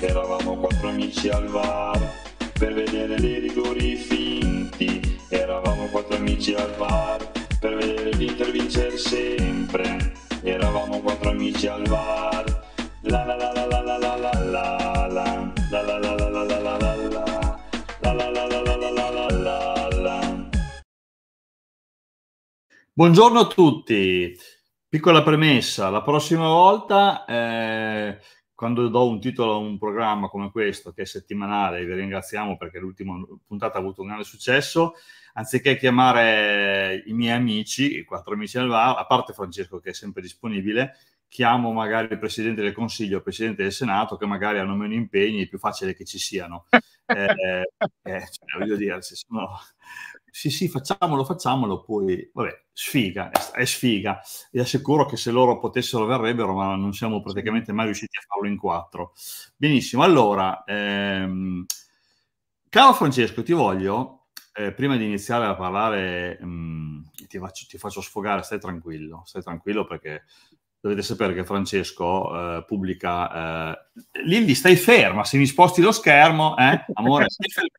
Eravamo quattro amici al bar per vedere dei rigori finti. Eravamo quattro amici al bar per vedere l'Inter vincere sempre. Eravamo quattro amici al bar. La la la la la la la la la la la la la la la la la Buongiorno a tutti. Piccola premessa, la prossima volta eh, quando do un titolo a un programma come questo, che è settimanale, vi ringraziamo perché l'ultima puntata ha avuto un grande successo, anziché chiamare i miei amici, i quattro amici del VAR, a parte Francesco che è sempre disponibile, chiamo magari il Presidente del Consiglio, il Presidente del Senato, che magari hanno meno impegni, è più facile che ci siano. eh, eh, cioè, voglio dire, se sono sì sì facciamolo, facciamolo, poi vabbè, sfiga, è, sfiga. Vi assicuro che se loro potessero verrebbero, ma non siamo praticamente mai riusciti a farlo in quattro. Benissimo, allora, ehm, caro Francesco, ti voglio, eh, prima di iniziare a parlare, mh, mm, ti, faccio, ti faccio sfogare, stai tranquillo, stai tranquillo perché dovete sapere che Francesco eh, pubblica eh, Lilli stai ferma se mi sposti lo schermo eh? amore stai ferma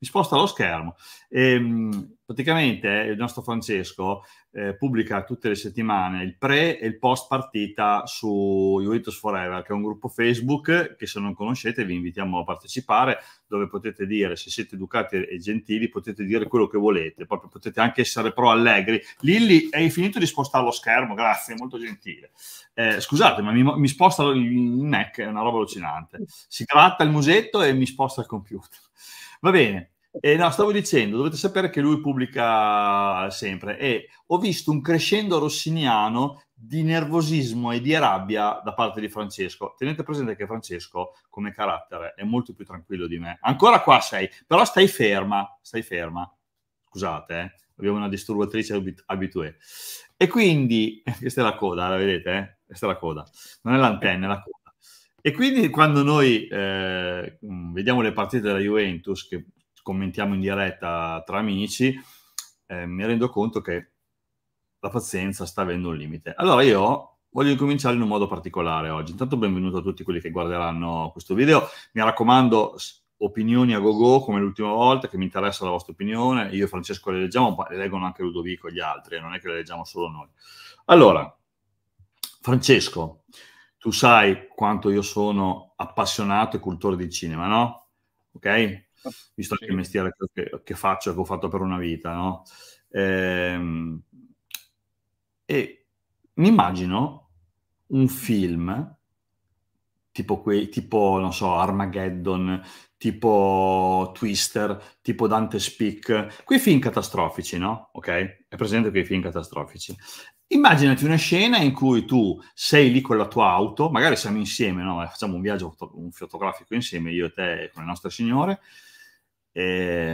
mi sposta lo schermo. E, ehm, praticamente eh, il nostro Francesco eh, pubblica tutte le settimane il pre e il post partita su Juventus Forever, che è un gruppo Facebook che se non conoscete vi invitiamo a partecipare, dove potete dire, se siete educati e gentili, potete dire quello che volete, proprio potete anche essere pro allegri. Lilli, hai finito di spostare lo schermo, grazie, molto gentile. Eh, scusate, ma mi, mi sposta il Mac, è una roba allucinante. Si gratta il musetto e mi sposta il computer. Va bene, eh, no, stavo dicendo, dovete sapere che lui pubblica sempre e ho visto un crescendo rossiniano di nervosismo e di rabbia da parte di Francesco. Tenete presente che Francesco, come carattere, è molto più tranquillo di me. Ancora qua sei, però stai ferma, stai ferma. Scusate, eh? abbiamo una disturbatrice abit- abituée. E quindi, questa è la coda, la vedete? Eh? Questa è la coda, non è l'antenna, è la coda. E quindi quando noi eh, mm, vediamo le partite della Juventus, che commentiamo in diretta tra amici, eh, mi rendo conto che la pazienza sta avendo un limite. Allora io voglio incominciare in un modo particolare oggi. Intanto benvenuto a tutti quelli che guarderanno questo video. Mi raccomando, opinioni a go-go come l'ultima volta, che mi interessa la vostra opinione. Io e Francesco le leggiamo, ma le leggono anche Ludovico e gli altri, eh, non è che le leggiamo solo noi. Allora, Francesco, tu sai quanto io sono appassionato e cultore di cinema, no? Ok? visto sì. che il mestiere che, che faccio che ho fatto per una vita, no? E, ehm, e mi immagino un film tipo, quei, tipo, non so, Armageddon, tipo Twister, tipo Dante Speak, quei film catastrofici, no? Ok? È presente quei film catastrofici. Immaginati una scena in cui tu sei lì con la tua auto, magari siamo insieme, no? facciamo un viaggio un fotografico insieme, io e te con il nostro signore, e,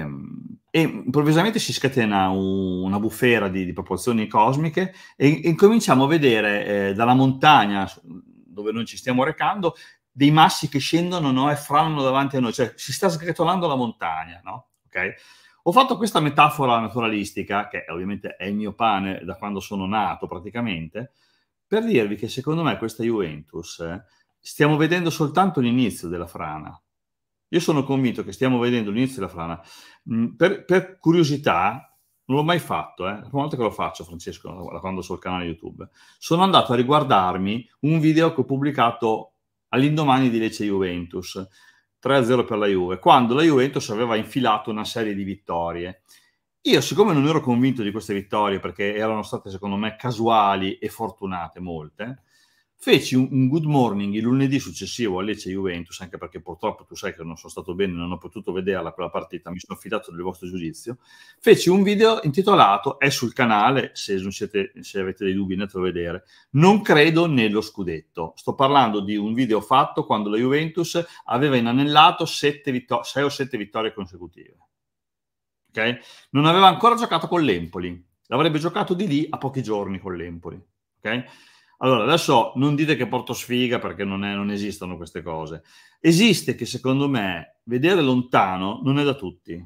ehm, e improvvisamente si scatena un, una bufera di, di, proporzioni cosmiche e, e cominciamo a vedere eh, dalla montagna dove noi ci stiamo recando dei massi che scendono no? e franano davanti a noi, cioè si sta sgretolando la montagna, no? Okay? Ho fatto questa metafora naturalistica, che ovviamente è il mio pane da quando sono nato praticamente, per dirvi che secondo me questa Juventus eh, stiamo vedendo soltanto l'inizio della frana. Io sono convinto che stiamo vedendo l'inizio della frana. Mm, per, per, curiosità, non l'ho mai fatto, eh. è la prima volta che lo faccio, Francesco, da quando sono sul canale YouTube. Sono andato a riguardarmi un video che ho pubblicato all'indomani di Lecce Juventus 3-0 per la Juve, quando la Juventus aveva infilato una serie di vittorie. Io, siccome non ero convinto di queste vittorie, perché erano state secondo me casuali e fortunate molte, Feci un, un good morning il lunedì successivo a Lecce Juventus, anche perché purtroppo tu sai che non sono stato bene, non ho potuto vederla quella partita, mi sono fidato del vostro giudizio. Feci un video intitolato, è sul canale, se, siete, se avete dei dubbi andate a vedere, non credo nello scudetto. Sto parlando di un video fatto quando la Juventus aveva inanellato 6 vittor- o 7 vittorie consecutive. Okay? Non aveva ancora giocato con l'Empoli, l'avrebbe giocato di lì a pochi giorni con l'Empoli. Okay? Allora, adesso non dite che porto sfiga perché non, è, non esistono queste cose. Esiste che secondo me vedere lontano non è da tutti.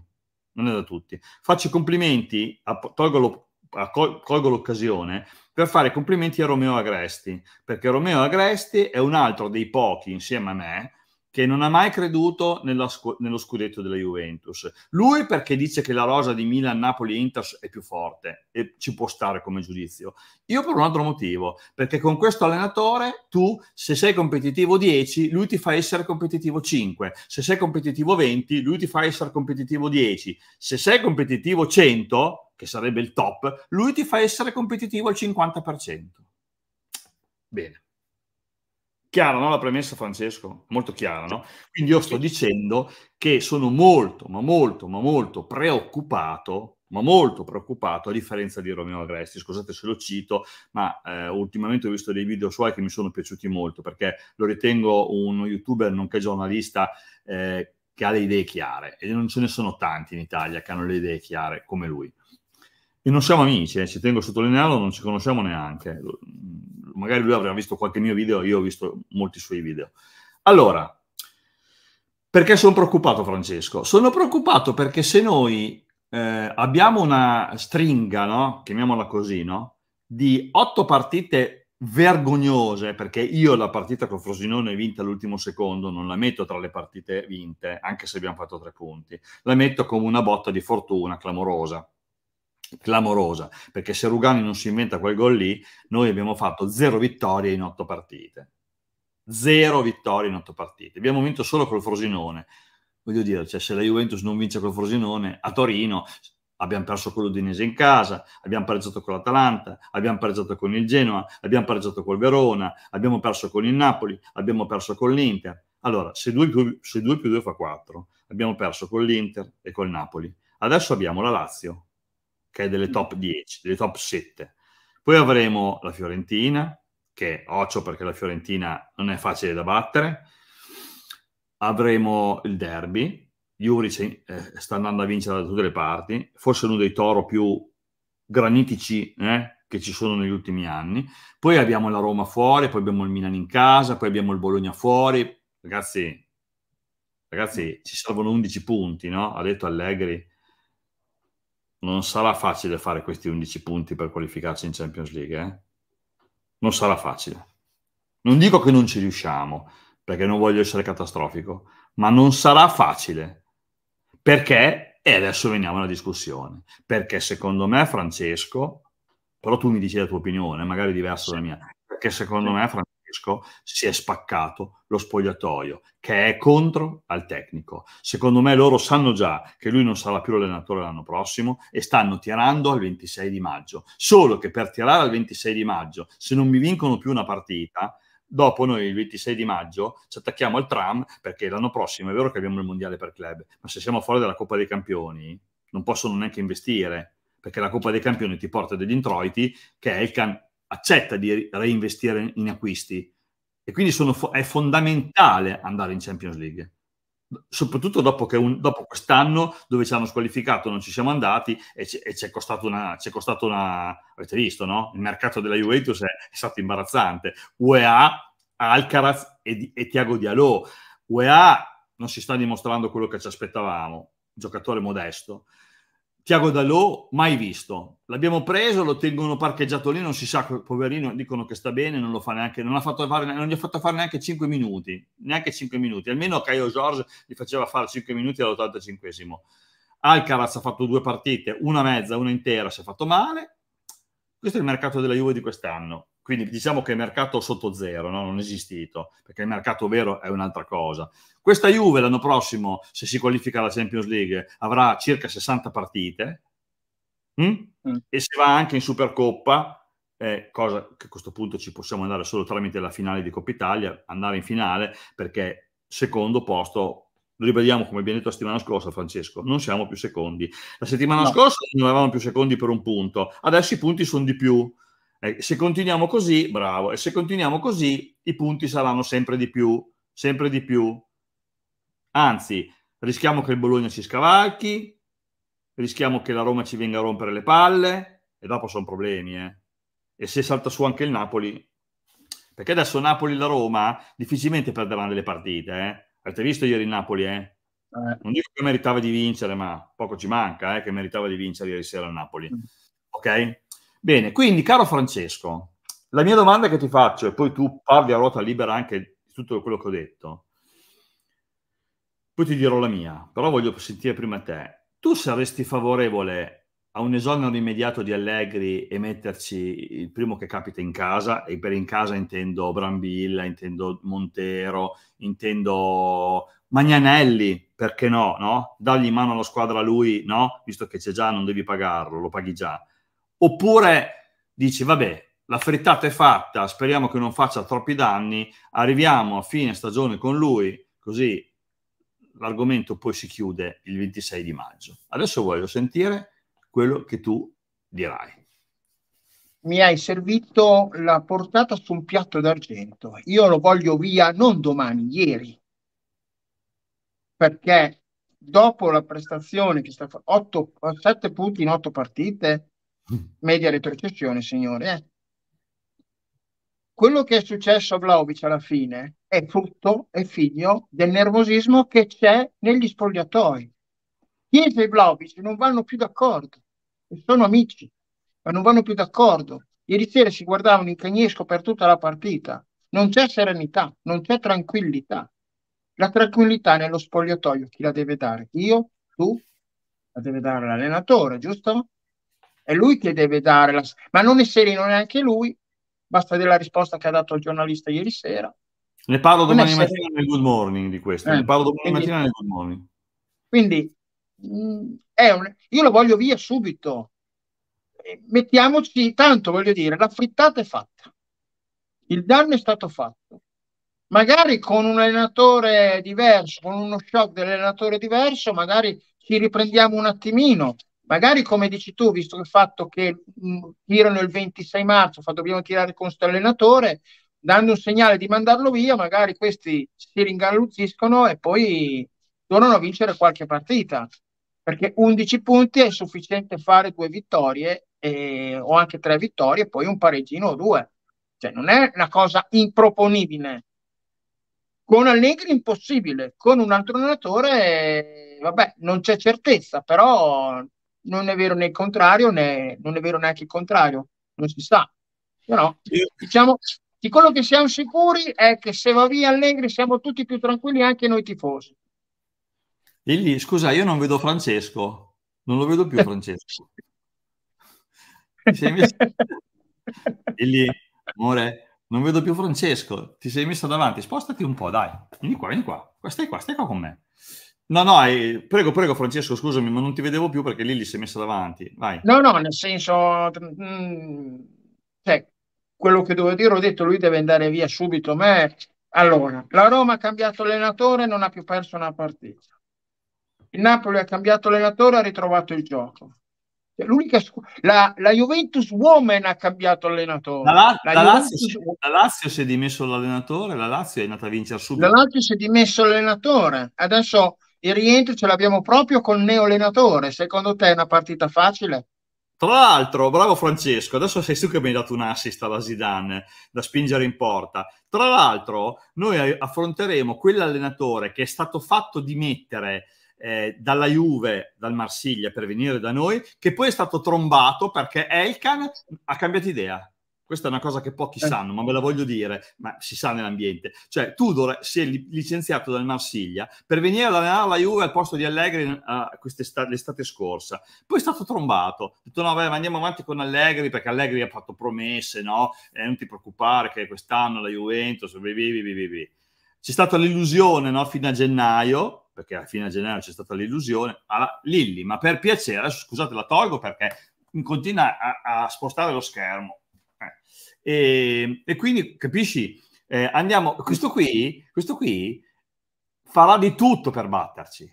Non è da tutti. Faccio complimenti, a, tolgo, a, colgo l'occasione per fare complimenti a Romeo Agresti, perché Romeo Agresti è un altro dei pochi insieme a me che non ha mai creduto scu- nello scudetto della Juventus. Lui perché dice che la rosa di Milan, Napoli e Inter è più forte e ci può stare come giudizio. Io per un altro motivo, perché con questo allenatore tu se sei competitivo 10, lui ti fa essere competitivo 5, se sei competitivo 20, lui ti fa essere competitivo 10, se sei competitivo 100, che sarebbe il top, lui ti fa essere competitivo al 50%. Bene. Chiaro, no? la premessa, Francesco? Molto chiaro, no? Quindi io sto dicendo che sono molto, ma molto, ma molto preoccupato, ma molto preoccupato, a differenza di Romeo Agresti, scusate se lo cito, ma eh, ultimamente ho visto dei video suoi che mi sono piaciuti molto, perché lo ritengo uno youtuber, nonché giornalista, eh, che ha le idee chiare, e non ce ne sono tanti in Italia che hanno le idee chiare come lui e non siamo amici, eh, ci tengo a sottolinearlo, non ci conosciamo neanche. Mm, magari lui avrà visto qualche mio video, io ho visto molti suoi video. Allora, perché sono preoccupato Francesco? Sono preoccupato perché se noi eh, abbiamo una stringa, no? chiamiamola così, no? di otto partite vergognose, perché io la partita con Frosinone vinta all'ultimo secondo non la metto tra le partite vinte, anche se abbiamo fatto tre punti, la metto come una botta di fortuna clamorosa clamorosa, perché se Rugani non si inventa quel gol lì, noi abbiamo fatto zero vittorie in otto partite. Zero vittorie in otto partite. Abbiamo vinto solo col Frosinone. Voglio dire, cioè, se la Juventus non vince col Frosinone, a Torino abbiamo perso con l'Udinese in casa, abbiamo pareggiato con l'Atalanta, abbiamo pareggiato con il Genoa, abbiamo pareggiato col Verona, abbiamo perso con il Napoli, abbiamo perso con l'Inter. Allora, se 2 più 2 fa 4, abbiamo perso con l'Inter e col Napoli. Adesso abbiamo la Lazio, che è delle top 10, delle top 7. Poi avremo la Fiorentina, che occio perché la Fiorentina non è facile da battere. Avremo il derby, Juric eh, sta andando a vincere da tutte le parti, forse uno dei toro più granitici eh, che ci sono negli ultimi anni. Poi abbiamo la Roma fuori, poi abbiamo il Milan in casa, poi abbiamo il Bologna fuori. Ragazzi, ragazzi ci servono 11 punti, no? Ha detto Allegri non sarà facile fare questi 11 punti per qualificarsi in Champions League. Eh? Non sarà facile. Non dico che non ci riusciamo, perché non voglio essere catastrofico, ma non sarà facile. Perché? E adesso veniamo alla discussione. Perché secondo me Francesco, però tu mi dici la tua opinione, magari diversa dalla mia, perché secondo me Francesco tedesco si è spaccato lo spogliatoio, che è contro al tecnico. Secondo me loro sanno già che lui non sarà più allenatore l'anno prossimo e stanno tirando al 26 di maggio. Solo che per tirare al 26 di maggio, se non mi vincono più una partita, dopo noi il 26 di maggio ci attacchiamo al tram perché l'anno prossimo è vero che abbiamo il mondiale per club, ma se siamo fuori dalla Coppa dei Campioni non possono neanche investire perché la Coppa dei Campioni ti porta degli introiti che è il, can- accetta di reinvestire in acquisti e quindi fo- è fondamentale andare in Champions League soprattutto dopo, un, dopo, quest'anno dove ci hanno squalificato non ci siamo andati e, c- e ci è costato una, c'è costato una avete visto no? il mercato della Juventus è, è stato imbarazzante UEA, Alcaraz e, e Tiago Diallo UEA non si sta dimostrando quello che ci aspettavamo giocatore modesto Tiago Dalò, mai visto. L'abbiamo preso, lo tengono parcheggiato lì, non si sa, poverino, dicono che sta bene, non, lo fa neanche, non, fare, non gli ha fatto fare neanche 5 minuti, neanche 5 minuti. Almeno Caio Giorgio gli faceva fare 5 minuti all'85esimo. Alcaraz ha fatto due partite, una mezza, una intera, si è fatto male. Questo è il mercato della Juve di quest'anno. Quindi diciamo che il mercato sotto zero no? non è esistito, perché il mercato vero è un'altra cosa. Questa Juve l'anno prossimo, se si qualifica alla Champions League, avrà circa 60 partite mm? Mm. e se va anche in Supercoppa, eh, cosa che a questo punto ci possiamo andare solo tramite la finale di Coppa Italia, andare in finale perché secondo posto lo ribadiamo come abbiamo detto la settimana scorsa Francesco, non siamo più secondi. La settimana no. scorsa non eravamo più secondi per un punto, adesso i punti sono di più, eh, se continuiamo così, bravo, e se continuiamo così, i punti saranno sempre di più, sempre di più. Anzi, rischiamo che il Bologna ci scavalchi, rischiamo che la Roma ci venga a rompere le palle, e dopo sono problemi, eh. E se salta su anche il Napoli, perché adesso Napoli e la Roma difficilmente perderanno delle partite, eh. Avete visto ieri il Napoli, eh? eh. Non dico che meritava di vincere, ma poco ci manca, eh, che meritava di vincere ieri sera a Napoli. Mm. Ok? Bene, quindi caro Francesco, la mia domanda che ti faccio, e poi tu parli a ruota libera anche di tutto quello che ho detto, poi ti dirò la mia, però voglio sentire prima te. Tu saresti favorevole a un esonero immediato di Allegri e metterci il primo che capita in casa, e per in casa intendo Brambilla, intendo Montero, intendo Magnanelli, perché no, no? Dargli in mano alla squadra a lui, no? Visto che c'è già, non devi pagarlo, lo paghi già Oppure dici, vabbè, la frittata è fatta, speriamo che non faccia troppi danni, arriviamo a fine stagione con lui, così l'argomento poi si chiude il 26 di maggio. Adesso voglio sentire quello che tu dirai. Mi hai servito la portata su un piatto d'argento. Io lo voglio via non domani, ieri. Perché dopo la prestazione che sta facendo, 7 punti in 8 partite, media retrocessione, signore. Eh. Quello che è successo a Vlaovic alla fine è frutto e figlio del nervosismo che c'è negli spogliatoi. Chiesa e Vlaovic non vanno più d'accordo, sono amici, ma non vanno più d'accordo. Ieri sera si guardavano in cagnesco per tutta la partita. Non c'è serenità, non c'è tranquillità. La tranquillità nello spogliatoio chi la deve dare? Io? Tu? La deve dare l'allenatore, giusto? È lui che deve dare la... Ma non è sereno neanche lui, basta della risposta che ha dato il giornalista ieri sera. Ne parlo non domani mattina nel Good Morning di questo, eh, ne parlo domani quindi, mattina nel Good Morning. Quindi, mh, mm, un... io lo voglio via subito. Eh, mettiamoci, tanto voglio dire, la frittata è fatta. Il danno è stato fatto magari con un allenatore diverso, con uno shock dell'allenatore diverso, magari ci riprendiamo un attimino, Magari come dici tu, visto il fatto che mh, tirano il 26 marzo, fa, dobbiamo tirare con questo allenatore, dando un segnale di mandarlo via, magari questi si ringalluzziscono e poi tornano a vincere qualche partita. Perché 11 punti è sufficiente fare due vittorie e, o anche tre vittorie e poi un pareggino o due. Cioè, non è una cosa improponibile. Con Allegri impossibile, con un altro allenatore, vabbè, non c'è certezza, però non è vero né il contrario, né non è vero neanche il contrario, non si sa. Però diciamo di quello che siamo sicuri è che se va via Allegri siamo tutti più tranquilli, anche noi tifosi. Lì, scusa, io non vedo Francesco, non lo vedo più Francesco. sei amore, non vedo più Francesco, ti sei messo davanti, spostati un po', dai, vieni qua, vieni qua, stai qua, stai qua con me. No, no, eh, prego, prego Francesco, scusami, ma non ti vedevo più perché Lili si è messa davanti. Vai. No, no, nel senso, mh, mm, cioè, quello che dovevo dire, ho detto lui deve andare via subito, ma allora, la Roma ha cambiato allenatore, non ha più perso una partita. Il Napoli ha cambiato allenatore, ha ritrovato il gioco. Cioè, l'unica scu- la, la, Juventus Woman ha cambiato allenatore. La, la, la Juventus... Lazio, la Lazio si è dimesso l'allenatore, la Lazio è nata a vincere subito. La Lazio si è dimesso l'allenatore. Adesso il rientro ce l'abbiamo proprio col neolenatore. Secondo te è una partita facile? Tra l'altro, bravo Francesco, adesso sei tu che mi hai dato un assist alla Zidane da spingere in porta. Tra l'altro, noi affronteremo quell'allenatore che è stato fatto dimettere eh, dalla Juve, dal Marsiglia per venire da noi, che poi è stato trombato perché Elkan ha cambiato idea questa è una cosa che pochi eh. sanno, ma ve la voglio dire, ma si sa nell'ambiente. Cioè, Tudor si è licenziato dal Marsiglia per venire ad allenare la Juve al posto di Allegri uh, l'estate scorsa. Poi è stato trombato, ha detto no, vabbè, andiamo avanti con Allegri perché Allegri ha fatto promesse, no? Eh, non ti preoccupare che quest'anno la Juventus, C'è stata l'illusione, no? Fino a gennaio, perché a fine gennaio c'è stata l'illusione, alla Lilli, ma per piacere, scusate la tolgo perché continua a, a spostare lo schermo e, e quindi capisci, eh, andiamo, questo qui, questo qui farà di tutto per batterci.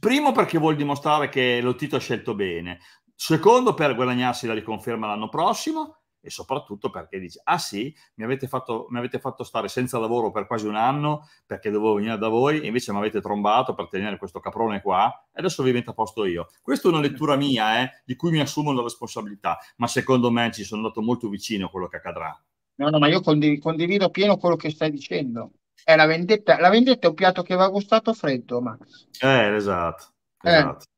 Primo perché vuol dimostrare che lo Tito ha scelto bene, secondo per guadagnarsi la riconferma l'anno prossimo e soprattutto perché dice, ah sì, mi avete, fatto, mi avete fatto stare senza lavoro per quasi un anno perché dovevo venire da voi e invece mi avete trombato per tenere questo caprone qua e adesso vi metto a posto io. Questa è una lettura mm. mia eh, di cui mi assumo la responsabilità, ma secondo me ci sono andato molto vicino a quello che accadrà. No, no, ma io condiv- condivido pieno quello che stai dicendo. È eh, la vendetta, la vendetta è un piatto che va gustato freddo, Max. Eh, esatto. Eh. esatto. Eh.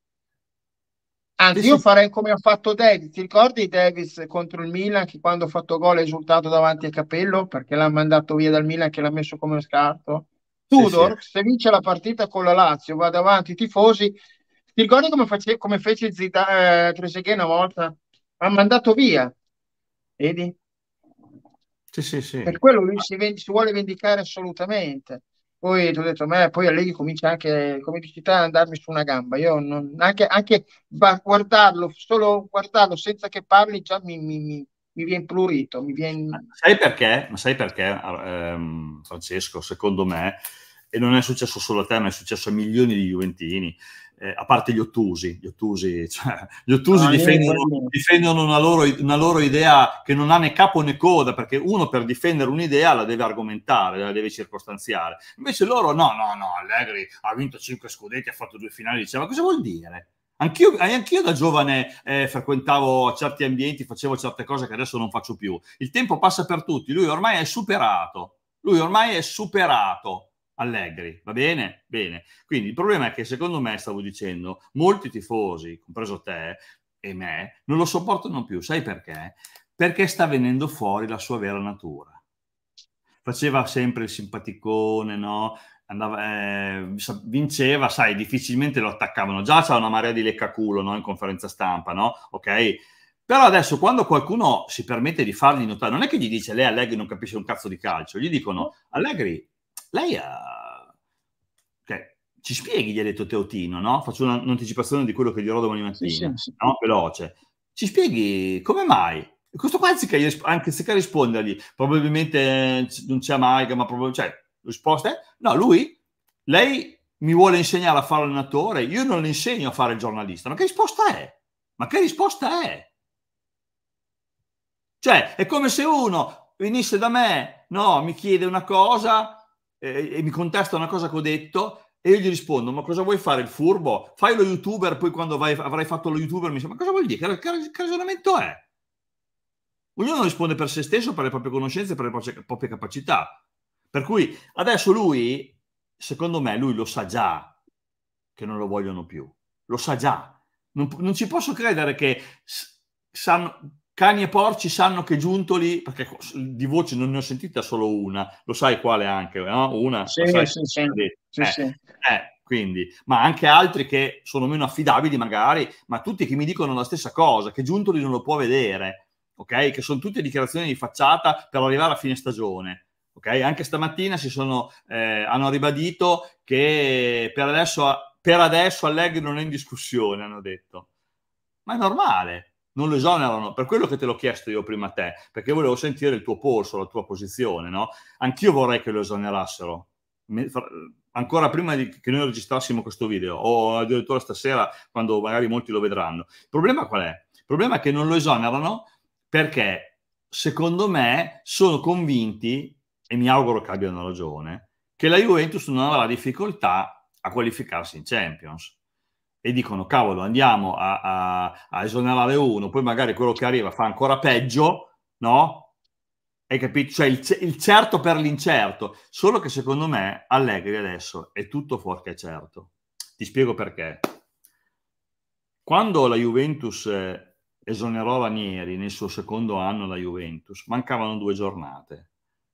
Anzi, io farei come ha fatto Davis. Ti ricordi Davis contro il Milan che quando ha fatto gol è esultato davanti al Capello perché l'ha mandato via dal Milan che l'ha messo come scarto? Tudor, sì, se vince la partita con la Lazio, va davanti i tifosi. Ti ricordi come, face, come fece Zita, eh, Treseghe una volta? Ha mandato via. Vedi? Sì, sì, sì. Per quello lui si, si vuole vendicare assolutamente. Poi ho detto, ma poi Allegri comincia anche, come dici te, andarmi su una gamba. Io non, anche, anche guardarlo, solo guardarlo senza che parli già mi, mi, mi, mi viene plurito. Mi viene... Sai perché? Ma sai perché, ehm, Francesco, secondo me, e non è successo solo a te, ma è successo a milioni di Juventini, eh, a parte gli ottusi, gli ottusi, cioè, gli ottusi ah, difendono, difendono una, loro, una, loro, idea che non ha né capo né coda, perché uno per difendere un'idea la deve argomentare, la deve circostanziare. Invece loro, no, no, no, Allegri ha vinto 5 scudetti, ha fatto due finali, diceva, cosa vuol dire? Anch'io, eh, anch'io, da giovane eh, frequentavo certi ambienti, facevo certe cose che adesso non faccio più. Il tempo passa per tutti, lui ormai è superato, lui ormai è superato. Allegri, va bene? Bene. Quindi il problema è che secondo me, stavo dicendo, molti tifosi, compreso te e me, non lo sopportano più. Sai perché? Perché sta venendo fuori la sua vera natura. Faceva sempre il simpaticone, no? Andava, eh, vinceva, sai, difficilmente lo attaccavano. Già c'era una marea di leccaculo no? in conferenza stampa, no? Ok? Però adesso quando qualcuno si permette di fargli notare, non è che gli dice lei Allegri non capisce un cazzo di calcio, gli dicono Allegri lei ha... Okay. Cioè, ci spieghi, gli ha detto Teotino, no? Faccio un'anticipazione di quello che dirò domani mattina, sì, sì. no? Veloce. Ci spieghi come mai? questo qua, anziché, anziché rispondergli, probabilmente eh, non c'è amalgama, probabilmente... Cioè, la risposta è no, lui, lei mi vuole insegnare a fare allenatore, io non le insegno a fare il giornalista. Ma che risposta è? Ma che risposta è? Cioè, è come se uno venisse da me, no, mi chiede una cosa, e, e mi contesta una cosa che ho detto e io gli rispondo, ma cosa vuoi fare il furbo? Fai lo youtuber, poi quando vai, avrai fatto lo youtuber mi dice, ma cosa vuol dire? Che, che, che ragionamento è? Ognuno risponde per se stesso, per le proprie conoscenze, per le proprie, proprie capacità. Per cui adesso lui, secondo me, lui lo sa già che non lo vogliono più. Lo sa già. Non, non ci posso credere che sanno, Cani e porci sanno che Giuntoli, perché di voce non ne ho sentita solo una, lo sai quale anche, no? Una, sì, sì, sì, sì, eh, sì. Eh, quindi, ma anche altri che sono meno affidabili magari, ma tutti che mi dicono la stessa cosa, che Giuntoli non lo può vedere, ok? Che sono tutte dichiarazioni di facciata per arrivare a fine stagione. Okay? Anche stamattina sono, eh, hanno ribadito che per adesso, per adesso Allegri non è in discussione, hanno detto. Ma è normale, non lo esonerano per quello che te l'ho chiesto io prima a te, perché volevo sentire il tuo polso, la tua posizione, no? Anch'io vorrei che lo esonerassero. Mi, fra, ancora prima di, che noi registrassimo questo video, o addirittura stasera, quando magari molti lo vedranno. Il problema qual è? Il problema è che non lo esonerano perché, secondo me, sono convinti, e mi auguro che abbiano ragione, che la Juventus non avrà difficoltà a qualificarsi in Champions e dicono cavolo andiamo a, a, a, esonerare uno, poi magari quello che arriva fa ancora peggio, no? Hai capito? Cioè il, il certo per l'incerto, solo che secondo me Allegri adesso è tutto fuorché certo. Ti spiego perché. Quando la Juventus eh, esonerò Ranieri nel suo secondo anno la Juventus, mancavano due giornate,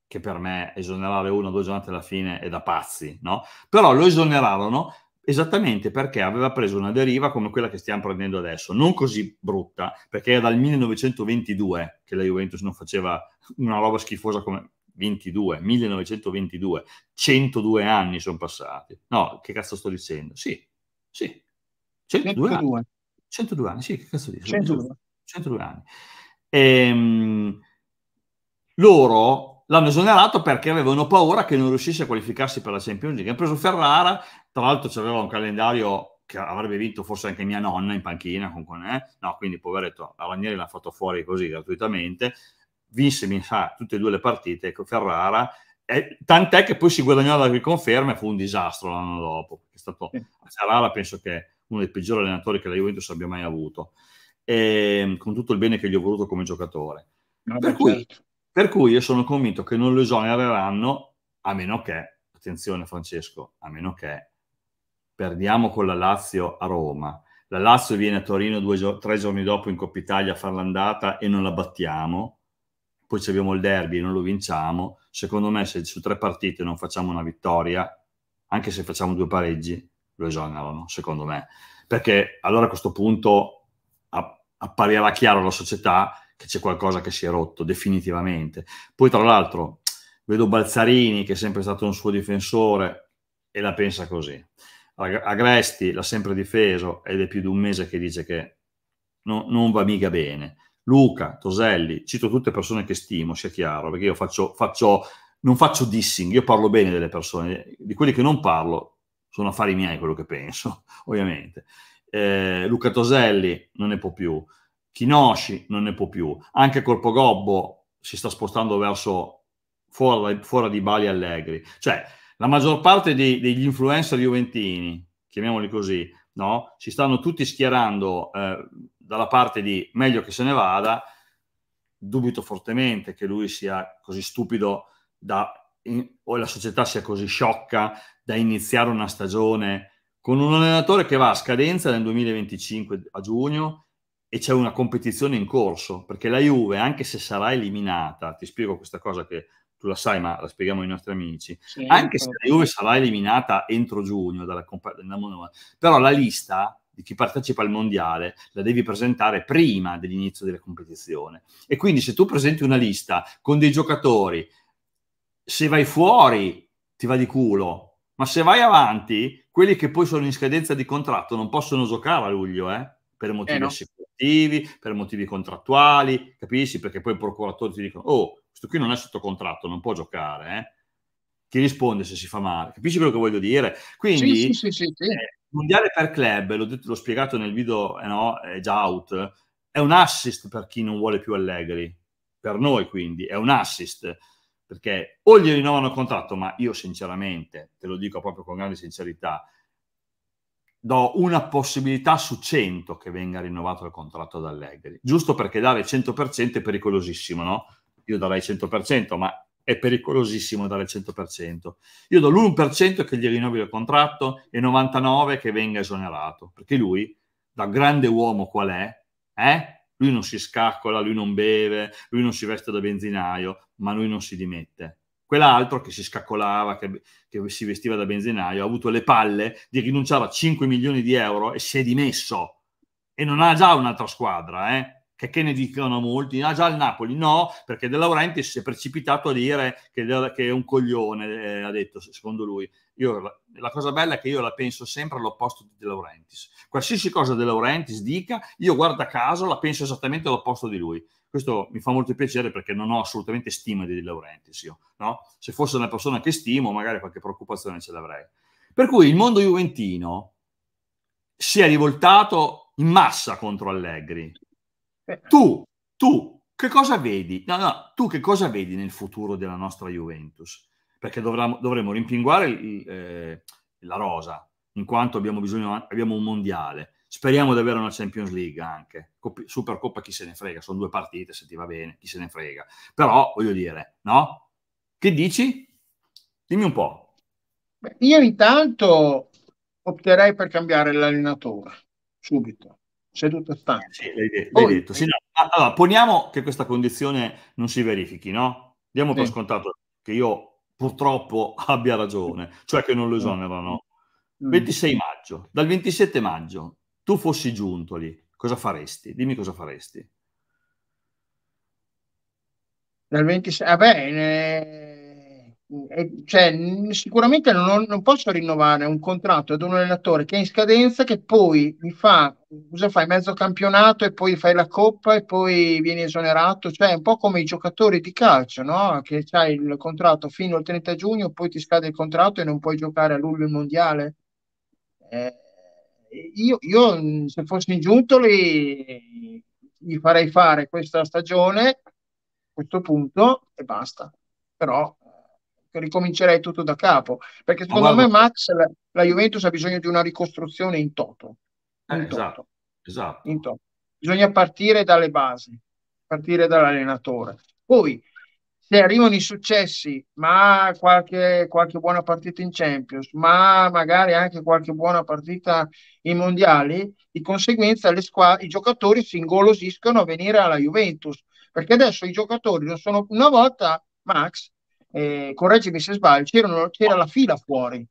che per me esonerare una o due giornate alla fine è da pazzi, no? Però lo esonerarono Esattamente perché aveva preso una deriva come quella che stiamo prendendo adesso, non così brutta, perché era dal 1922 che la Juventus non faceva una roba schifosa come 22, 1922, 102 anni sono passati. No, che cazzo sto dicendo? Sì, sì, 102, 102. anni. 102 anni, sì, che cazzo dici? 102. 102 anni. Ehm, loro l'hanno esonerato perché avevano paura che non riuscisse a qualificarsi per la Champions League. Ha preso Ferrara, tra l'altro c'aveva un calendario che avrebbe vinto forse anche mia nonna in panchina, con, eh? no, quindi poveretto, la Ranieri l'ha fatto fuori così gratuitamente, vinse, mi sa, tutte e due le partite con Ferrara, eh, tant'è che poi si guadagnò la riconferma e fu un disastro l'anno dopo, è stato Ferrara penso che uno dei peggiori allenatori che la Juventus abbia mai avuto, e, ehm, con tutto il bene che gli ho voluto come giocatore. No, per cui certo per cui io sono convinto che non lo esonereranno, a meno che, attenzione Francesco, a meno che perdiamo con la Lazio a Roma, la Lazio viene a Torino due, tre giorni dopo in Coppa Italia a far l'andata e non la battiamo, poi abbiamo il derby e non lo vinciamo, secondo me se su tre partite non facciamo una vittoria, anche se facciamo due pareggi, lo esonerano, secondo me. Perché allora a questo punto apparirà chiaro alla società che c'è qualcosa che si è rotto definitivamente. Poi tra l'altro vedo Balzarini che è sempre stato un suo difensore e la pensa così. Agresti l'ha sempre difeso ed è più di un mese che dice che no, non va mica bene. Luca, Toselli, cito tutte persone che stimo, sia chiaro, perché io faccio, faccio, non faccio dissing, io parlo bene delle persone, di quelli che non parlo sono affari miei quello che penso, ovviamente. Eh, Luca Toselli non ne può più. Kinoshi non ne può più, anche Corpo Gobbo si sta spostando verso fuori, fuori di Bali Allegri. Cioè, la maggior parte dei, degli influencer juventini, chiamiamoli così, no? si stanno tutti schierando eh, dalla parte di meglio che se ne vada, dubito fortemente che lui sia così stupido da, in, o la società sia così sciocca da iniziare una stagione con un allenatore che va a scadenza nel 2025 a giugno e c'è una competizione in corso, perché la Juve, anche se sarà eliminata, ti spiego questa cosa che tu la sai, ma la spieghiamo ai nostri amici, certo. anche se certo. la Juve sarà eliminata entro giugno dalla competizione, però la lista di chi partecipa al mondiale la devi presentare prima dell'inizio della competizione. E quindi se tu presenti una lista con dei giocatori, se vai fuori ti va di culo, ma se vai avanti, quelli che poi sono in scadenza di contratto non possono giocare a luglio, eh, per motivi eh no amministrativi, per motivi contrattuali, capisci? Perché poi i procuratori ti dicono, oh, questo qui non è sotto contratto, non può giocare, eh? Ti risponde se si fa male, capisci quello che voglio dire? Quindi, sì, sì, sì, eh, mondiale per club, l'ho, detto, l'ho spiegato nel video, eh no, è già out, è un assist per chi non vuole più Allegri, per noi quindi, è un assist perché o gli rinnovano il contratto, ma io sinceramente, te lo dico proprio con grande sincerità, do una possibilità su 100 che venga rinnovato il contratto da Allegri, giusto perché dare 100% è pericolosissimo, no? Io darei 100%, ma è pericolosissimo dare il 100%. Io do l'1% che gli rinnovi il contratto e 99% che venga esonerato, perché lui, da grande uomo qual è, eh? lui non si scaccola, lui non beve, lui non si veste da benzinaio, ma lui non si dimette. Quell'altro che si scaccolava, che, che si vestiva da benzinaio, ha avuto le palle di rinunciare a 5 milioni di euro e si è dimesso. E non ha già un'altra squadra, eh? Che, che, ne dicono molti, ha ah, già il Napoli, no, perché De Laurenti si è precipitato a dire che, che è un coglione, eh, ha detto secondo lui. Io, la, cosa bella è che io la penso sempre all'opposto di De Laurentiis. Qualsiasi cosa De Laurentiis dica, io guarda caso la penso esattamente all'opposto di lui. Questo mi fa molto piacere perché non ho assolutamente stima di De Laurentiis. Io, no? Se fosse una persona che stimo, magari qualche preoccupazione ce l'avrei. Per cui il mondo juventino si è rivoltato in massa contro Allegri. Eh. Tu, tu, che cosa vedi? No, no, tu che cosa vedi nel futuro della nostra Juventus? Perché dovremmo, dovremo rimpinguare il, eh, la rosa, in quanto abbiamo bisogno, abbiamo un mondiale. Speriamo di avere una Champions League anche, Supercoppa chi se ne frega, sono due partite, se ti va bene, chi se ne frega. Però, voglio dire, no? Che dici? Dimmi un po'. Beh, io intanto opterei per cambiare l'allenatore, subito, seduta stante. Eh, sì, l'hai, l'hai detto. Sì, no. Allora, poniamo che questa condizione non si verifichi, no? Diamo per scontato che io purtroppo abbia ragione, cioè che non lo esonerano. 26 mm. maggio, dal 27 maggio tu fossi giunto lì, cosa faresti? Dimmi cosa faresti. Dal 26, vabbè, ah, eh, eh, eh, cioè, sicuramente non, non, posso rinnovare un contratto ad un allenatore che è in scadenza che poi mi fa, cosa fai, mezzo campionato e poi fai la coppa e poi vieni esonerato, cioè è un po' come i giocatori di calcio, no? Che hai il contratto fino al 30 giugno, poi ti scade il contratto e non puoi giocare a luglio il mondiale. Eh, io, io, se fossi in Giuntoli gli farei fare questa stagione a questo punto e basta però eh, ricomincerei tutto da capo perché secondo oh, me Max la, la, Juventus ha bisogno di una ricostruzione in toto, eh, in eh, toto. Esatto, esatto. In toto. bisogna partire dalle basi partire dall'allenatore poi se arrivano i successi, ma qualche, qualche, buona partita in Champions, ma magari anche qualche buona partita in mondiali, di conseguenza squ- i giocatori si ingolosiscono a venire alla Juventus, perché adesso i giocatori non sono una volta, Max, eh, correggimi se sbaglio, c'era la fila fuori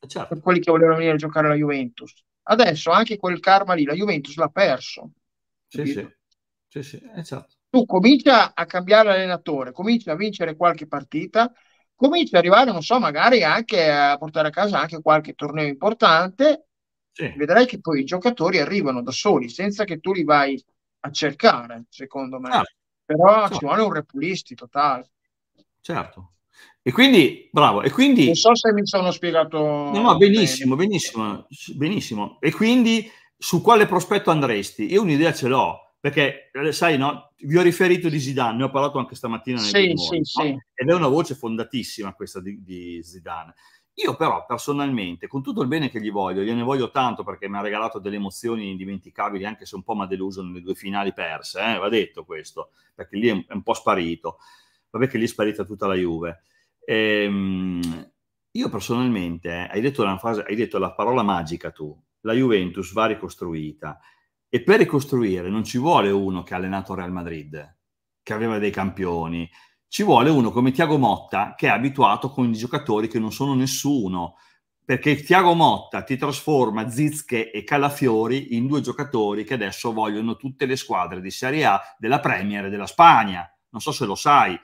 eh, certo. per quelli che volevano venire a giocare alla Juventus. Adesso anche quel karma lì, la Juventus l'ha perso. Sì, sì, sì, sì. Eh, certo tu comincia a cambiare allenatore, comincia a vincere qualche partita, comincia ad arrivare, non so, magari anche a portare a casa anche qualche torneo importante, sì. vedrai che poi i giocatori arrivano da soli, senza che tu li vai a cercare, secondo me. Ah, Però so. ci vuole un repulisti totale. Certo. E quindi, bravo, e quindi... Non so se mi sono spiegato... No, no, benissimo, bene. benissimo, benissimo. E quindi su quale prospetto andresti? Io un'idea ce l'ho, perché eh, sai, no? vi ho riferito di Zidane, ne ho parlato anche stamattina nel sì, sì, no? sì. ed è una voce fondatissima questa di, di, Zidane. Io però personalmente, con tutto il bene che gli voglio, gliene voglio tanto perché mi ha regalato delle emozioni indimenticabili, anche se un po' mi ha deluso nelle due finali perse, eh? va detto questo, perché lì è un, po' sparito, vabbè che lì è sparita tutta la Juve. Ehm, io personalmente, eh, hai, detto frase, hai detto la parola magica tu, la Juventus va ricostruita e per ricostruire non ci vuole uno che ha allenato Real Madrid, che aveva dei campioni, ci vuole uno come Tiago Motta che è abituato con i giocatori che non sono nessuno, perché Tiago Motta ti trasforma Zizke e Calafiori in due giocatori che adesso vogliono tutte le squadre di Serie A, della Premier e della Spagna. Non so se lo sai,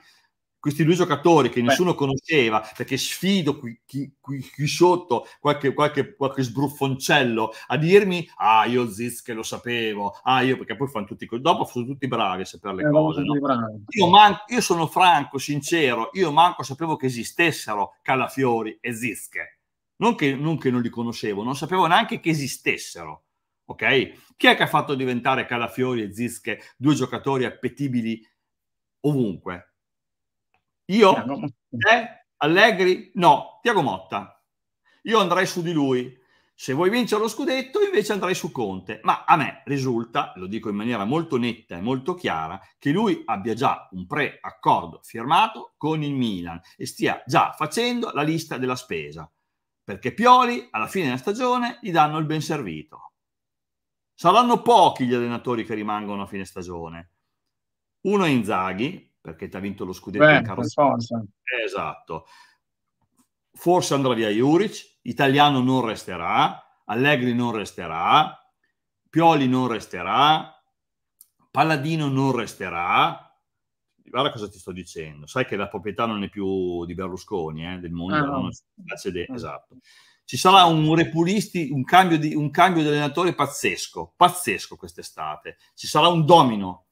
questi due giocatori che nessuno Beh. conosceva, perché sfido qui, qui, qui, qui sotto qualche, qualche, qualche, sbruffoncello a dirmi, ah io Ziz che lo sapevo, ah io perché poi fanno tutti, dopo sono tutti bravi a sapere le eh, cose. No? Io, man- io, sono franco, sincero, io manco sapevo che esistessero Calafiori e Zizke. non che, non che non li conoscevo, non sapevo neanche che esistessero. Ok? Chi è che ha fatto diventare Calafiori e Zizke due giocatori appetibili ovunque? Io? Te? Allegri? No, Tiago Motta. Io andrei su di lui. Se vuoi vincere lo scudetto, invece andrei su Conte. Ma a me risulta, lo dico in maniera molto netta e molto chiara, che lui abbia già un pre-accordo firmato con il Milan e stia già facendo la lista della spesa. Perché Pioli, alla fine della stagione, gli danno il ben servito. Saranno pochi gli allenatori che rimangono a fine stagione. Uno è Inzaghi, perché ti ha vinto lo scudetto Beh, Carlo... forza. Esatto. Forse andrà via Juric, Italiano non resterà, Allegri non resterà, Pioli non resterà, Palladino non resterà. Guarda cosa ti sto dicendo. Sai che la proprietà non è più di Berlusconi, eh, del mondo, ah, no. No? Mm. esatto. Ci sarà un repulisti, un cambio di, un cambio di allenatore pazzesco, pazzesco quest'estate. Ci sarà un domino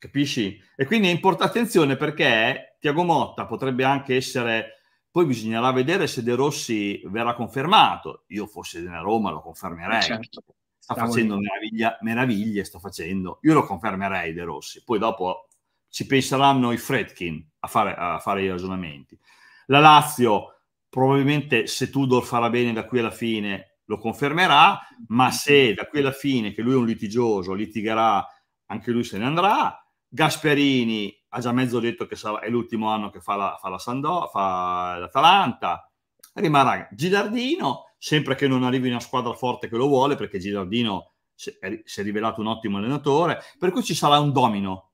capisci? E quindi è importante attenzione perché Tiago Motta potrebbe anche essere poi bisognerà vedere se De Rossi verrà confermato. Io fossi della Roma lo confermerei. Eh, certo. Sta facendo meraviglia, meraviglie, sta facendo. Io lo confermerei De Rossi. Poi dopo ci penseranno i Fredkin a fare, a fare i ragionamenti. La Lazio, probabilmente se Tudor farà bene da qui alla fine, lo confermerà, ma se da qui alla fine, che lui è un litigioso, litigherà, anche lui se ne andrà. Gasperini ha già mezzo detto che sarà, è l'ultimo anno che fa la, fa la Sandò, fa l'Atalanta, rimarrà Gilardino, sempre che non arrivi una squadra forte che lo vuole, perché Gilardino si è, si è rivelato un ottimo allenatore, per cui ci sarà un domino,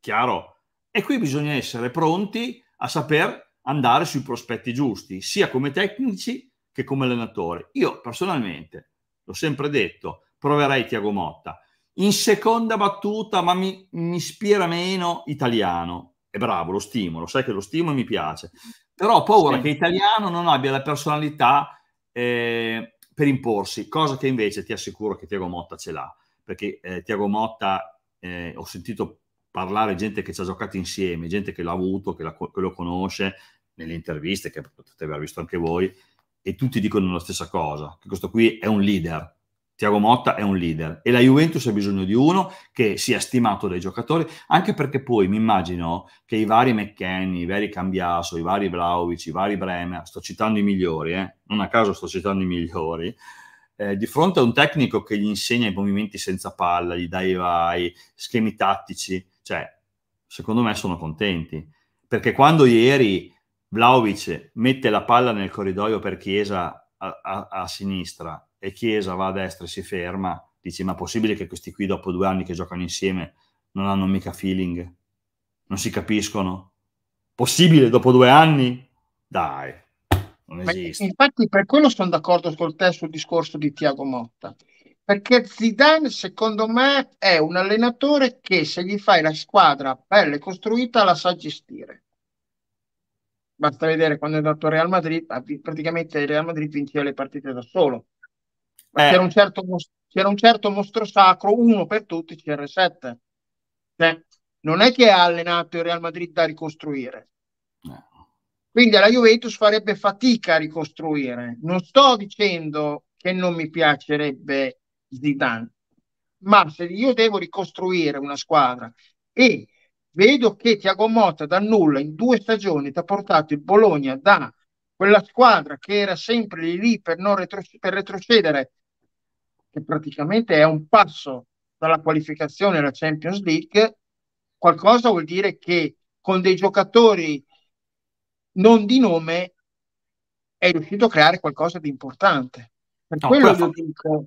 chiaro? E qui bisogna essere pronti a saper andare sui prospetti giusti, sia come tecnici che come allenatori. Io personalmente, l'ho sempre detto, proverei Tiago Motta, in seconda battuta, ma mi, mi ispira meno italiano. È bravo, lo stimolo, sai che lo stimolo e mi piace. Però ho paura sì. che italiano non abbia la personalità eh, per imporsi, cosa che invece ti assicuro che Tiago Motta ce l'ha. Perché eh, Tiago Motta, eh, ho sentito parlare gente che ci ha giocato insieme, gente che l'ha avuto, che, la, che lo conosce, nelle interviste che potete aver visto anche voi, e tutti dicono la stessa cosa, che questo qui è un leader, Tiago Motta è un leader e la Juventus ha bisogno di uno che sia stimato dai giocatori, anche perché poi mi immagino che i vari McKenny, i vari Cambiaso, i vari Vlaovic, i vari Bremer, sto citando i migliori, eh? non a caso sto citando i migliori, eh, di fronte a un tecnico che gli insegna i movimenti senza palla, gli dai vai, schemi tattici, cioè secondo me sono contenti, perché quando ieri Vlaovic mette la palla nel corridoio per Chiesa a, a, a sinistra e Chiesa va a destra e si ferma, dice ma è possibile che questi qui dopo due anni che giocano insieme non hanno mica feeling? Non si capiscono? Possibile dopo due anni? Dai, non esiste. Beh, infatti per quello sono d'accordo con te sul discorso di Tiago Motta, perché Zidane secondo me è un allenatore che se gli fai la squadra bella e costruita la sa gestire basta vedere quando è andato al Real Madrid, praticamente il Real Madrid vinceva le partite da solo eh. c'era, un certo, c'era, un certo, mostro sacro, uno per tutti, CR7. Cioè, non è che ha allenato il Real Madrid da ricostruire. Quindi la Juventus farebbe fatica a ricostruire. Non sto dicendo che non mi piacerebbe Zidane, ma se io devo ricostruire una squadra e vedo che Tiago Motta da nulla in due stagioni ti ha portato il Bologna da quella squadra che era sempre lì per, retro- per retrocedere che praticamente è un passo dalla qualificazione alla Champions League, qualcosa vuol dire che con dei giocatori non di nome è riuscito a creare qualcosa di importante. Per no, quello io dico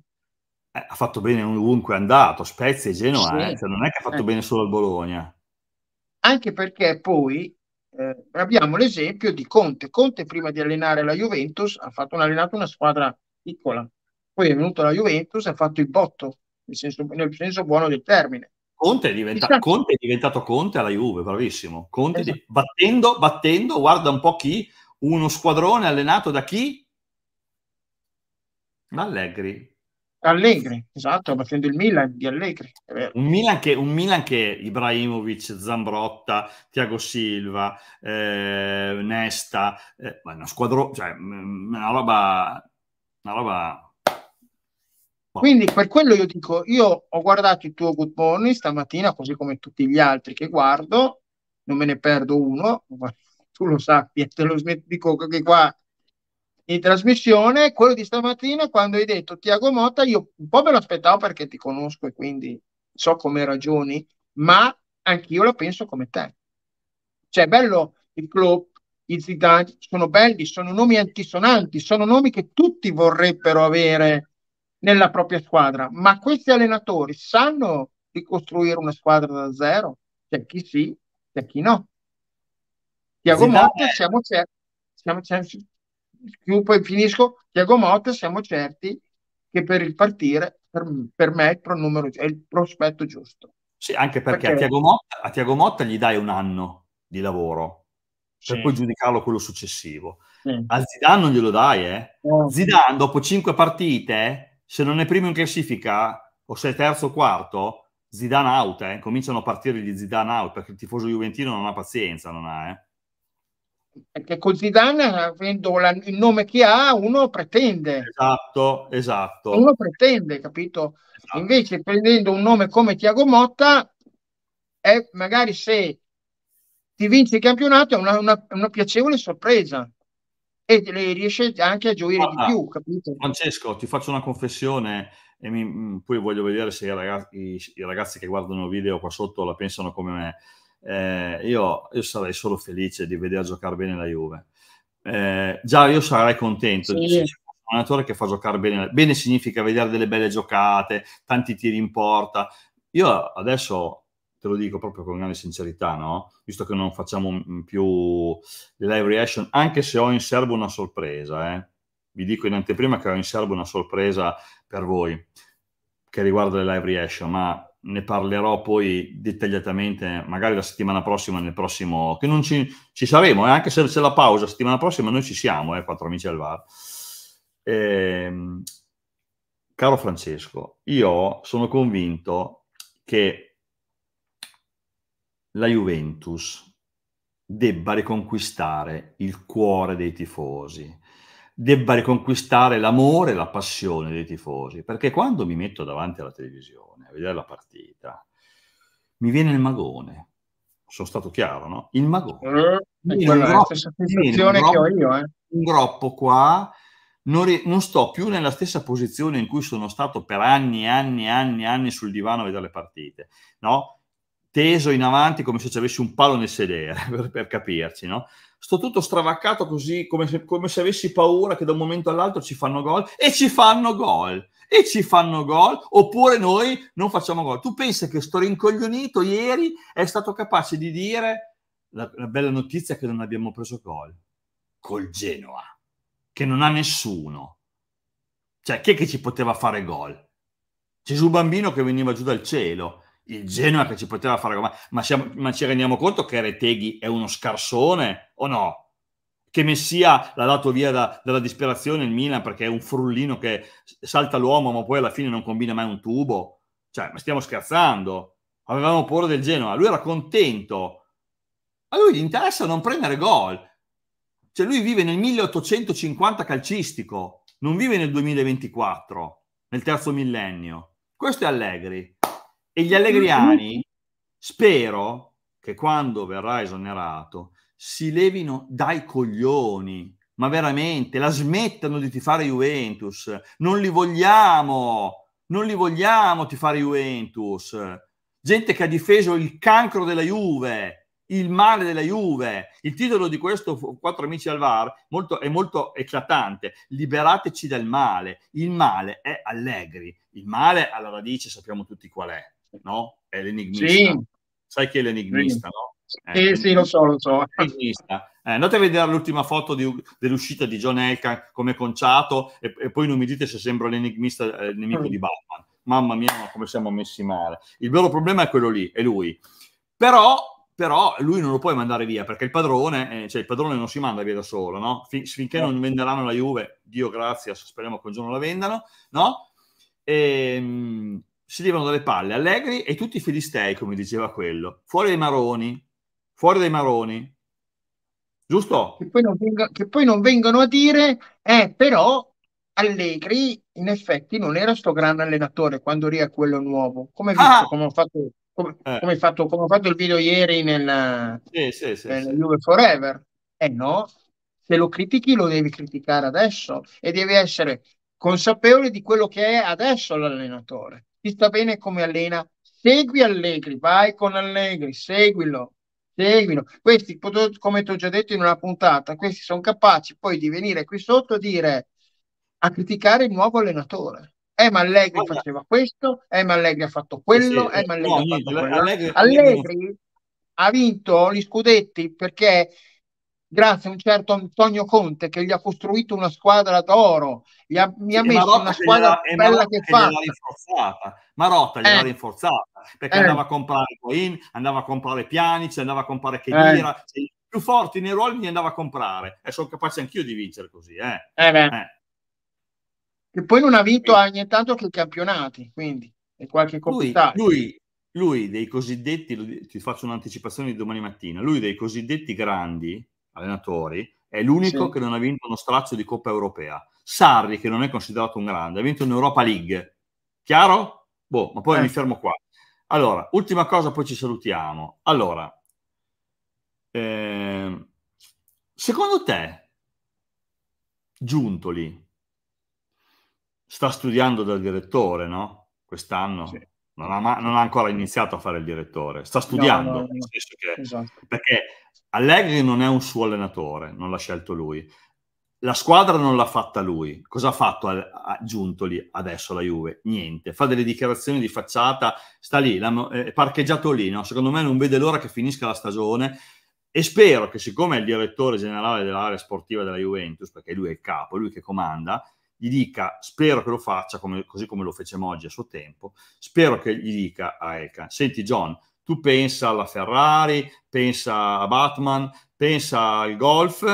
eh, ha fatto bene ovunque è andato, Spezia e Genoa, sì. eh? cioè non è che ha fatto eh. bene solo al Bologna. Anche perché poi eh, abbiamo l'esempio di Conte. Conte prima di allenare la Juventus ha fatto un, allenato una squadra piccola, poi è venuto la Juventus e ha fatto il botto, nel senso, nel senso buono del termine. Conte è, diventa, Conte è, diventato Conte alla Juve, bravissimo. Conte esatto. battendo, battendo, guarda un po' chi, uno squadrone allenato da chi? Da Allegri. Allegri, esatto, battendo il Milan di Allegri. Un Milan, che, un Milan che Ibrahimovic, Zambrotta, Tiago Silva, eh, Nesta, eh, una, squadra, cioè, mm, mm, una roba, una roba quindi per quello io dico, io ho guardato il tuo Good Morning stamattina, così come tutti gli altri che guardo, non me ne perdo uno, tu lo sappi, te lo smetto, dico che qua in trasmissione, quello di stamattina quando hai detto Tiago Motta, io un po' me lo aspettavo perché ti conosco e quindi so come ragioni, ma anch'io la penso come te. Cioè, bello il club, i Zidane, sono belli, sono nomi antisonanti, sono nomi che tutti vorrebbero avere nella propria squadra, ma questi allenatori sanno di costruire una squadra da zero? C'è chi sì, c'è chi no. Tiago Motta siamo certi, siamo certi, poi finisco, Tiago Motta siamo certi che per il partire, per, per me il numero, è il prospetto giusto. Sì, anche perché, perché... A, Tiago Motta, a Tiago Motta gli dai un anno di lavoro, per poi giudicarlo quello successivo. Sì. Al Zidane non glielo dai, eh? Oh, Zidane dopo cinque partite se non è primo in classifica o se è terzo o quarto, Zidane out, eh? cominciano a partire gli Zidane out perché il tifoso juventino non ha pazienza, non ha, eh? Perché con Zidane, avendo la, il nome che ha, uno pretende. Esatto, esatto. Uno pretende, capito? Esatto. Invece prendendo un nome come Tiago Motta, è magari se ti vince il campionato è una, una, una piacevole sorpresa e le riesce anche a gioire Guarda, di più. Capito? Francesco, ti faccio una confessione e mi, mm, poi voglio vedere se i ragazzi, i, i ragazzi, che guardano video qua sotto la pensano come me. Eh, io, io, sarei solo felice di vedere giocare bene la Juve. Eh, già io sarei contento sì. di se un allenatore che fa giocare bene. Bene significa vedere delle belle giocate, tanti tiri in porta. Io adesso te lo dico proprio con grande sincerità, no? Visto che non facciamo mm, più le live reaction, anche se ho in serbo una sorpresa, eh? Vi dico in anteprima che ho in serbo una sorpresa per voi che riguarda le live reaction, ma ne parlerò poi dettagliatamente, magari la settimana prossima, nel prossimo, che non ci, ci saremo, eh? anche se c'è la pausa, la settimana prossima noi ci siamo, eh, quattro amici al VAR. Ehm, caro Francesco, io sono convinto che la Juventus debba riconquistare il cuore dei tifosi, debba riconquistare l'amore e la passione dei tifosi, perché quando mi metto davanti alla televisione a vedere la partita, mi viene il magone. Sono stato chiaro, no? Il magone. Eh, è un la groppo, stessa sensazione che ho io, eh. Un groppo qua, non, non, sto più nella stessa posizione in cui sono stato per anni e anni e anni e anni sul divano a vedere le partite, no? teso in avanti come se ci avessi un palo nel sedere, per, per capirci, no? Sto tutto stravaccato così, come se, come se avessi paura che da un momento all'altro ci fanno gol, e ci fanno gol, e ci fanno gol, oppure noi non facciamo gol. Tu pensi che sto rincoglionito ieri è stato capace di dire la, la bella notizia che non abbiamo preso gol, col Genoa, che non ha nessuno. Cioè, chi è che ci poteva fare gol? Gesù Bambino che veniva giù dal cielo il Genoa che ci poteva fare ma, ma, siamo, ma ci rendiamo conto che Reteghi è uno scarsone o no? Che Messia l'ha dato via da, dalla disperazione il Milan perché è un frullino che salta l'uomo ma poi alla fine non combina mai un tubo? Cioè, ma stiamo scherzando? Avevamo paura del Genoa, lui era contento. A lui gli interessa non prendere gol. Cioè lui vive nel 1850 calcistico, non vive nel 2024, nel terzo millennio. Questo è Allegri e gli mm-hmm. allegriani, spero che quando verrà esonerato, si levino dai coglioni, ma veramente, la smettano di tifare Juventus. Non li vogliamo, non li vogliamo tifare Juventus. Gente che ha difeso il cancro della Juve, il male della Juve. Il titolo di questo Quattro amici al VAR molto, è molto eclatante. Liberateci dal male. Il male è Allegri. Il male alla radice sappiamo tutti qual è no? È l'enigmista. Sì. Sai chi è l'enigmista, sì. no? Eh, eh, sì, lo so, lo so. Eh, andate a vedere l'ultima foto di, dell'uscita di John Elkan come conciato e, e, poi non mi dite se sembra l'enigmista, eh, il nemico mm. di Batman. Mamma mia, ma come siamo messi male. Il vero problema è quello lì, è lui. Però, però lui non lo puoi mandare via perché il padrone, eh, cioè il padrone non si manda via da solo, no? Fin, finché non certo. venderanno la Juve, Dio grazie, speriamo che un giorno la vendano, no? E, ehm, si levano dalle palle Allegri e tutti i filistei, come diceva quello, fuori dai maroni, fuori dai maroni. Giusto? Che poi non, venga, che poi non vengono a dire, eh, però Allegri in effetti non era sto grande allenatore quando era quello nuovo. Come visto, ah! come ho fatto come, eh. come, fatto, come ho fatto il video ieri nel, sì, sì, sì, nel Juve Forever. Eh no, se lo critichi lo devi criticare adesso e devi essere consapevole di quello che è adesso l'allenatore ti sta bene come allena, segui Allegri, vai con Allegri, seguilo, seguilo. Questi, come ti ho già detto in una puntata, questi sono capaci poi di venire qui sotto e dire a criticare il nuovo allenatore. Eh, ma Allegri Guarda. faceva questo, eh, ma Allegri ha fatto quello, sì, sì. eh, ma Allegri no, ha fatto niente, quello. Allegri, Allegri ha vinto gli scudetti perché grazie a un certo Antonio Conte che gli ha costruito una squadra d'oro, gli ha, mi ha messo Marotta una squadra bella che fa. Marotta gliela eh. rinforzata perché eh. andava a comprare Coin, andava a comprare Pianic, andava a comprare Chedira, eh. Cioè, i più forti nei ruoli li andava a comprare e sono capace anch'io di vincere così. Eh. eh, eh. Che poi non ha vinto ogni tanto che i campionati, quindi e qualche coppa lui, lui, lui dei cosiddetti, ti faccio un'anticipazione di domani mattina, lui dei cosiddetti grandi allenatori, è l'unico sì. che non ha vinto uno straccio di Coppa Europea. Sarri, che non è considerato un grande, ha vinto un'Europa League. Chiaro? Boh, ma poi eh. mi fermo qua. Allora, ultima cosa, poi ci salutiamo. Allora, eh, secondo te, Giuntoli sta studiando dal direttore, no? Quest'anno? Sì. Non ha, non ha, ancora iniziato a fare il direttore, sta studiando, no, no, no, esatto. perché Allegri non è un suo allenatore, non l'ha scelto lui. La squadra non l'ha fatta lui. Cosa ha fatto a, Giuntoli adesso la Juve? Niente. Fa delle dichiarazioni di facciata, sta lì, eh, è parcheggiato lì. No? Secondo me non vede l'ora che finisca la stagione e spero che siccome è il direttore generale dell'area sportiva della Juventus, perché lui è il capo, è lui che comanda, gli dica, spero che lo faccia come, così come lo fece Moggi a suo tempo, spero che gli dica a Elkan, senti John, tu pensa alla Ferrari, pensa a Batman, pensa al golf,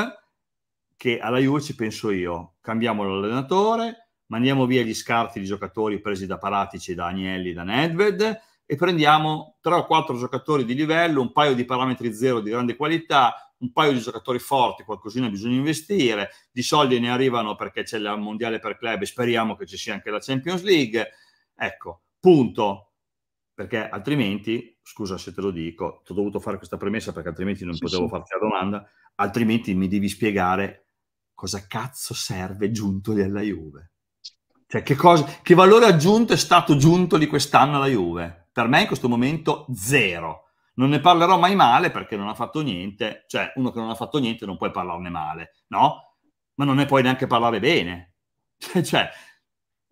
che alla Juve ci penso io. Cambiamo l'allenatore, mandiamo via gli scarti di giocatori presi da Paratici, da Agnelli, da Nedved e prendiamo 3 o 4 giocatori di livello, un paio di parametri zero di grande qualità, un paio di giocatori forti, qualcosina bisogna investire, di soldi ne arrivano perché c'è il mondiale per club e speriamo che ci sia anche la Champions League. Ecco, punto perché altrimenti, scusa se te lo dico, ti ho dovuto fare questa premessa perché altrimenti non sì, potevo sì. farti la domanda, altrimenti mi devi spiegare cosa cazzo serve Giuntoli alla Juve. Cioè, che, cosa, che valore aggiunto è stato Giuntoli quest'anno alla Juve? Per me in questo momento zero. Non ne parlerò mai male perché non ha fatto niente, cioè uno che non ha fatto niente non puoi parlarne male, no? Ma non ne puoi neanche parlare bene. Cioè,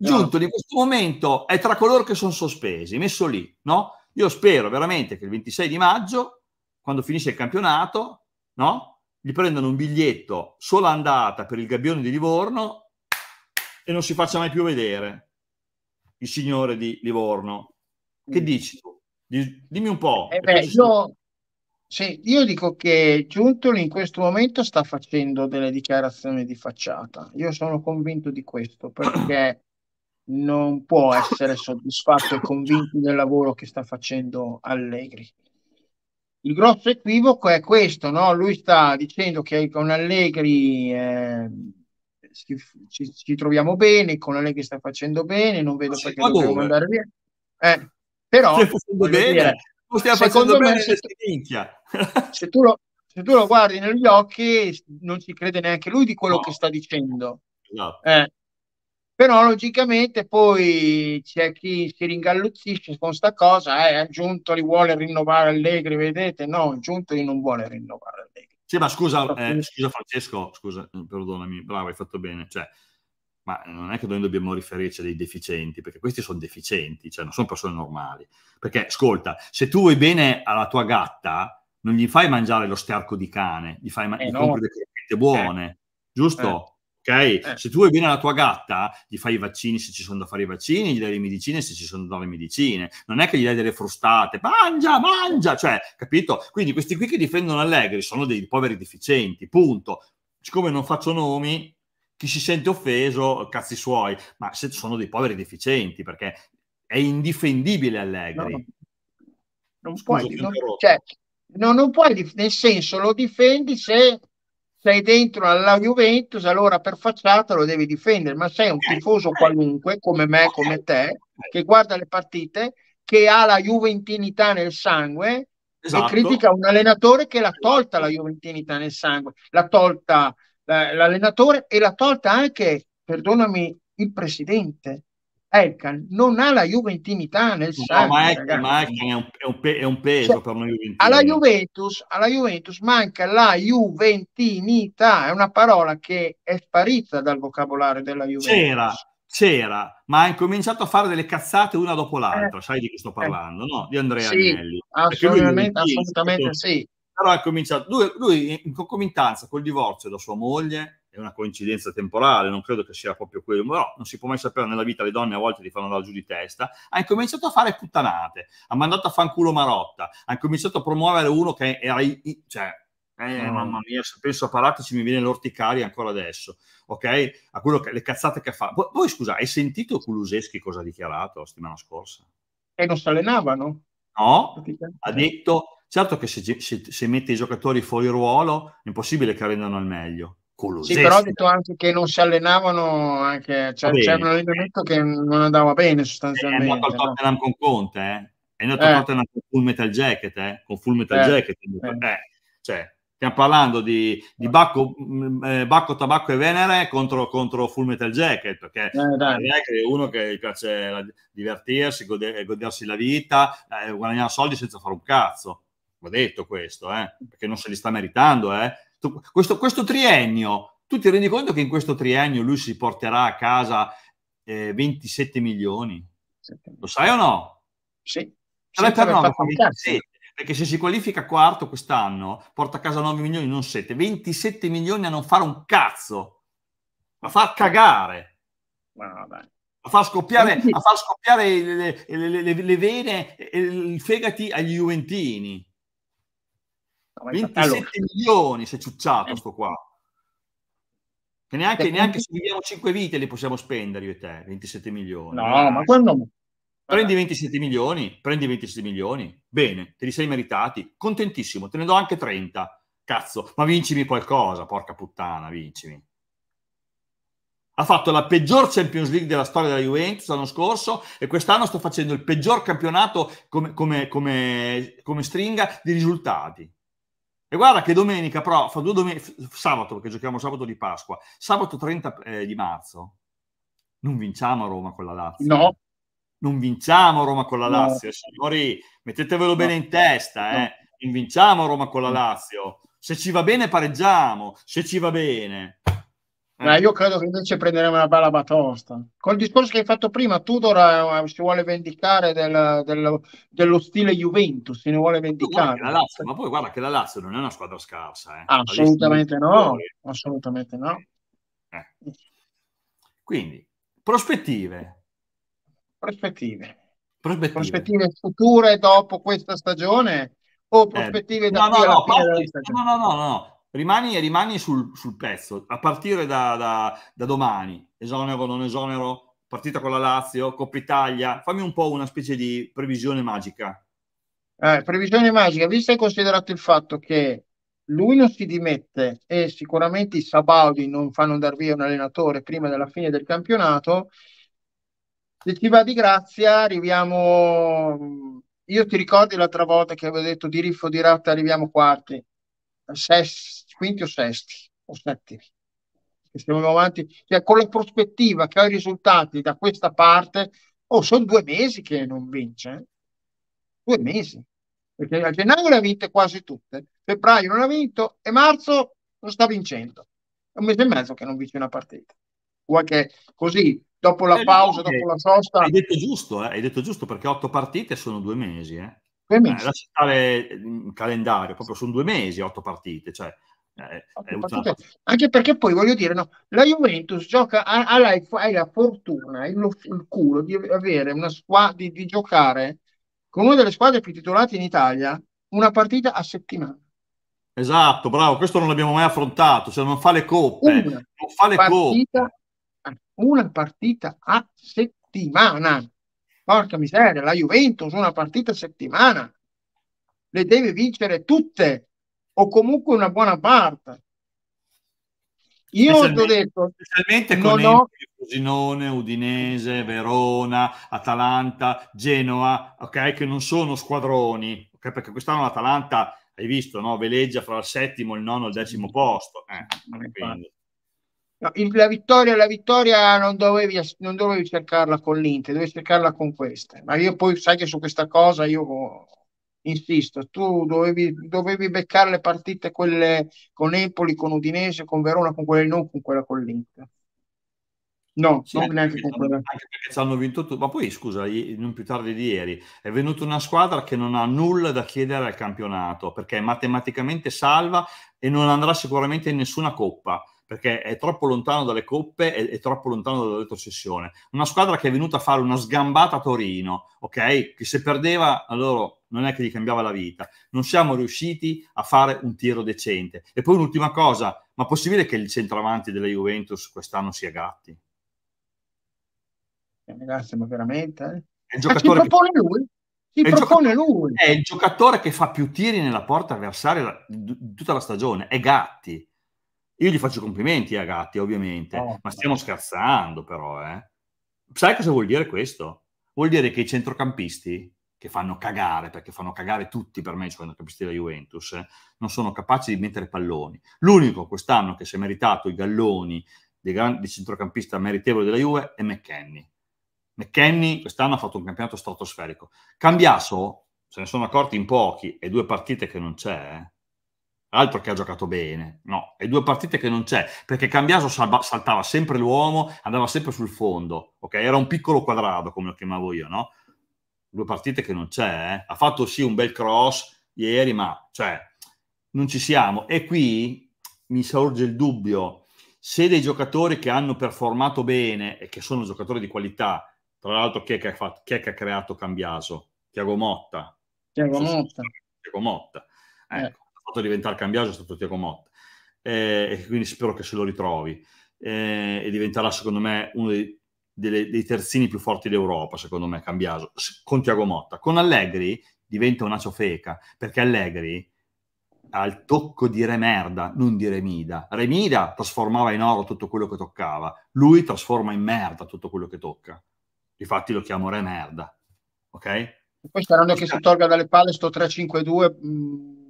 giunto in questo momento è tra coloro che sono sospesi, messo lì, no? Io spero veramente che il 26 di maggio, quando finisce il campionato, no? Gli prendano un biglietto sola andata per il Gabbione di Livorno e non si faccia mai più vedere il signore di Livorno. Che mm. dici tu? Dimmi un po'. Eh beh, io, sì, io dico che Giuntoli in questo momento sta facendo delle dichiarazioni di facciata. Io sono convinto di questo perché non può essere soddisfatto e convinto del lavoro che sta facendo Allegri. Il grosso equivoco è questo, no? lui sta dicendo che con Allegri eh, ci, ci, ci, troviamo bene, con Allegri sta facendo bene, non vedo perché dobbiamo dove? andare via. Eh, però, dire, facendo me, se tu, se, tu lo, se tu, lo, guardi negli occhi, non ci crede neanche lui di quello no. che sta dicendo. No. Eh, però logicamente poi c'è chi si ringalluzzisce con sta cosa, eh, eh Giunto li vuole rinnovare Allegri, vedete? No, Giunto li non vuole rinnovare Allegri. Sì, ma scusa, eh, scusa Francesco, scusa, perdonami, bravo, hai fatto bene, cioè, ma non è che noi dobbiamo riferirci a dei deficienti, perché questi sono deficienti, cioè non sono persone normali. Perché, ascolta, se tu vuoi bene alla tua gatta, non gli fai mangiare lo sterco di cane, gli fai mangiare eh gli no. compri le crocchette buone, eh. giusto? Eh ok? Eh. Se tu vuoi bene alla tua gatta, gli fai i vaccini se ci sono da fare i vaccini, gli dai le medicine se ci sono da dare le medicine. Non è che gli dai delle frustate, mangia, mangia, cioè, capito? Quindi questi qui che difendono Allegri sono dei poveri deficienti, punto. Siccome non faccio nomi, chi si sente offeso, cazzi suoi, ma se sono dei poveri deficienti, perché è indifendibile Allegri. No, non puoi, non, cioè, no, non puoi, nel senso lo difendi se sei dentro alla Juventus, allora per facciata lo devi difendere, ma sei un eh, tifoso eh. qualunque, come me, come te, che guarda le partite, che ha la juventinità nel sangue esatto. e critica un allenatore che l'ha tolta la juventinità nel sangue, l'ha tolta l'allenatore e l'ha tolta anche, perdonami, il presidente. Elkan eh, non ha la Juve intimità nel no, sangue. Ma Elkan, ma Elkan è, un, è, un, è, un, peso cioè, per noi Juventina. Alla Juventus, alla Juventus manca la Juventinità, è una parola che è sparita dal vocabolario della Juventus. C'era, c'era, ma ha incominciato a fare delle cazzate una dopo l'altra, eh, sai di chi sto eh. parlando, eh, no? Di Andrea sì, Agnelli. Assolutamente, assolutamente sì. Però ha cominciato, lui, lui in concomitanza col divorzio da sua moglie è una coincidenza temporale, non credo che sia proprio quello, però non si può mai sapere nella vita, le donne a volte ti fanno andare giù di testa, ha incominciato a fare puttanate, ha mandato a fanculo Marotta, ha incominciato a promuovere uno che era, cioè, eh, mm. mamma mia, se penso a Paratici mi viene l'orticaria ancora adesso, ok? A quello che, le cazzate che fa. Voi, voi scusa, hai sentito Kuluseschi cosa ha dichiarato la settimana scorsa? E non si allenavano? No, ha detto, certo che se, se, se mette i giocatori fuori ruolo è impossibile che rendano al meglio Colosese. Sì, però ha detto anche che non si allenavano, anche, cioè, c'era un allenamento che non andava bene eh, sostanzialmente. È andato al Tottenham no? con Conte, eh? è andato eh. al Tottenham con Full Metal Jacket, eh? con Full Metal eh. Jacket. Eh. Eh, cioè, stiamo parlando di, di Bacco, mm, Bacco, Tabacco e Venere contro, contro Full Metal Jacket, perché è uno che gli piace divertirsi, gode, godersi la vita, guadagnare soldi senza fare un cazzo. Ho detto questo, perché non se li sta meritando, eh questo, questo, triennio, tu ti rendi conto che in questo triennio lui si porterà a casa eh, 27 milioni? Lo sai o no? Sì. Tre per 9 27, perché se si qualifica quarto quest'anno porta a casa 9 milioni, non 7, 27 milioni a non fare un cazzo, a far cagare. Ma a far scoppiare, a far scoppiare le, le, le, le, vene, eh, il fegati agli Juventini. 27 allora. milioni si è ciucciato eh. sto qua. Che neanche, neanche se viviamo 5 vite li possiamo spendere io e te, 27 milioni. No, ma quando... Prendi 27 milioni, prendi 27 milioni, bene, te li sei meritati, contentissimo, te ne do anche 30, cazzo, ma vincimi qualcosa, porca puttana, vincimi ha fatto la peggior Champions League della storia della Juventus l'anno scorso e quest'anno sto facendo il peggior campionato come, come, come, come stringa di risultati. E guarda che domenica, però, fa due domeniche, sabato, perché giochiamo sabato di Pasqua, sabato 30 eh, di marzo, non vinciamo a Roma con la Lazio. No. Non vinciamo a Roma con la no. Lazio, signori, mettetevelo no. bene in testa, eh. Non vinciamo a Roma con la mm. Lazio. Se ci va bene pareggiamo, se ci va bene. Eh. Ma io credo che invece prenderemo una bella batosta. Col discorso che hai fatto prima, Tudor eh, si vuole vendicare del, del, dello stile Juventus, se ne vuole vendicare. Ma, Lazio, ma poi guarda che la Lazio non è una squadra scarsa. Eh. Assolutamente no, assolutamente no. Eh. Quindi, prospettive. Prospettive. Prospettive. prospettive future dopo questa stagione o eh. prospettive eh, da no, qui no, alla no, fine parti, della stagione? No, no, no, no rimani, rimani sul, sul, pezzo, a partire da, da, da domani, esonero, non esonero, partita con la Lazio, Coppa Italia, fammi un po' una specie di previsione magica. Eh, previsione magica, visto e considerato il fatto che lui non si dimette e sicuramente i Sabaudi non fanno andare via un allenatore prima della fine del campionato, se ci va di grazia arriviamo... Io ti ricordi l'altra volta che avevo detto di riffo di ratta arriviamo quarti, Sest, quinti o sesti o settimi. E se andiamo avanti, cioè, con la prospettiva che ha i risultati da questa parte, oh, sono due mesi che non vince. Eh? Due mesi. Perché a gennaio le ha vinte quasi tutte, febbraio non ha vinto e marzo non sta vincendo. È un mese e mezzo che non vince una partita. O anche così, dopo la eh, pausa, eh, dopo la sosta. Hai detto giusto, eh? hai detto giusto perché otto partite sono due mesi. Eh? Due mesi. Eh, lasciare mm, il calendario, proprio sono due mesi, otto partite. Cioè, eh, anche, anche perché poi voglio dire, no, la Juventus gioca, ha, ha, la, ha la, fortuna, il, il, culo di avere una squadra di, di, giocare con una delle squadre più titolate in Italia una partita a settimana. Esatto, bravo, questo non l'abbiamo mai affrontato, cioè non fa le coppe, una non fa le partita, coppe. Ah, una partita a settimana. Porca miseria, la Juventus una partita a settimana. Le deve vincere tutte o comunque una buona parte. Io ho detto, specialmente con no, Frosinone, Udinese, Verona, Atalanta, Genoa, ok, che non sono squadroni, okay, perché quest'anno l'Atalanta, hai visto, no? veleggia fra il settimo, il nono e il decimo posto. Eh, no, la, vittoria, la vittoria non dovevi, non dovevi cercarla con l'Inter, dovevi cercarla con queste, ma io poi sai che su questa cosa io insisto, tu dovevi, dovevi, beccare le partite quelle con Empoli, con Udinese, con Verona, con quelle non con quella con l'Inter. No, sì, non neanche con quella. Anche perché ci hanno vinto tutto. Ma poi, scusa, non più tardi di ieri è venuta una squadra che non ha nulla da chiedere al campionato perché è matematicamente salva e non andrà sicuramente in nessuna coppa perché è troppo lontano dalle coppe e troppo lontano dalla retrocessione. Una squadra che è venuta a fare una sgambata a Torino, ok? Che se perdeva, allora non è che gli cambiava la vita. Non siamo riusciti a fare un tiro decente. E poi un'ultima cosa, ma possibile che il centravanti della Juventus quest'anno sia Gatti? Ragazzi, eh, ma veramente? Eh? È il giocatore ma ah, propone che... lui? Chi propone lui? È il giocatore che fa più tiri nella porta avversaria di tutta la stagione, è Gatti. Io gli faccio complimenti a Gatti, ovviamente, oh, ma eh. stiamo scherzando però, eh. Sai cosa vuol dire questo? Vuol dire che i centrocampisti che fanno cagare, perché fanno cagare tutti per me, cioè nel capisci della Juventus, eh, non sono capaci di mettere palloni. L'unico quest'anno che si è meritato i galloni di, gran- di centrocampista meritevole della Juve è McKenny. McKenny quest'anno ha fatto un campionato stratosferico. Cambiasso, se ne sono accorti in pochi, e due partite che non c'è, eh. Altro che ha giocato bene, no, e due partite che non c'è, perché Cambiasso salva- saltava sempre l'uomo, andava sempre sul fondo, ok? Era un piccolo quadrato, come lo chiamavo io, no? due partite che non c'è, eh. ha fatto sì un bel cross ieri, ma cioè, non ci siamo. E qui mi sorge il dubbio, se dei giocatori che hanno performato bene e che sono giocatori di qualità, tra l'altro chi è che ha, fatto, chi è che ha creato Cambiaso? Tiago Motta. Tiago Motta. Tiago Motta. Eh. Ecco, eh. ha fatto diventare Cambiaso è stato Tiago Motta. Eh, e quindi spero che se lo ritrovi eh, e diventerà secondo me uno dei delle, dei terzini più forti d'Europa, secondo me, Cambiaso, con Tiago Motta. Con Allegri diventa una ciofeca, perché Allegri ha il tocco di Remerda, non di Remida. Remida trasformava in oro tutto quello che toccava, lui trasforma in merda tutto quello che tocca. Infatti lo chiamo Remerda, ok? poi sperando che si tolga dalle palle sto 3-5-2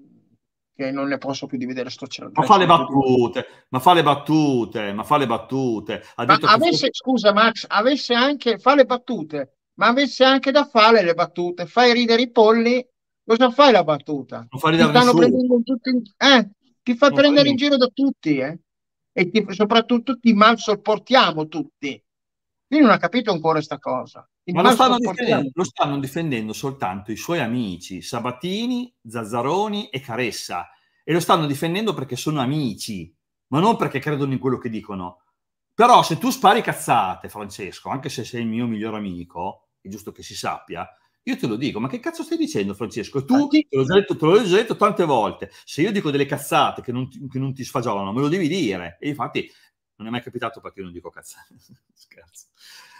che non ne posso più di vedere sto cervello. Ma fa le battute, ma fa le battute, ma fa le battute. Ha ma avesse, che... Scusa Max, avesse anche, fa le battute, ma avesse anche da fare le battute, fai ridere i polli, cosa fai la battuta? Non fa ridere ti stanno prendendo tutti, eh, ti fa non prendere in giro da tutti, eh? E ti, soprattutto ti mal sopportiamo tutti io non ha capito ancora questa cosa. Il Ma lo stanno, lo stanno, difendendo, soltanto i suoi amici Sabatini, Zazzaroni e Caressa. E lo stanno difendendo perché sono amici, ma non perché credono in quello che dicono. Però se tu spari cazzate, Francesco, anche se sei il mio miglior amico, è giusto che si sappia, io te lo dico, ma che cazzo stai dicendo, Francesco? Tu te l'ho, detto, te l'ho detto tante volte. Se io dico delle cazzate che non ti, che non ti sfagiolano, me lo devi dire. E infatti non è mai capitato perché io non dico cazzate. Scherzo.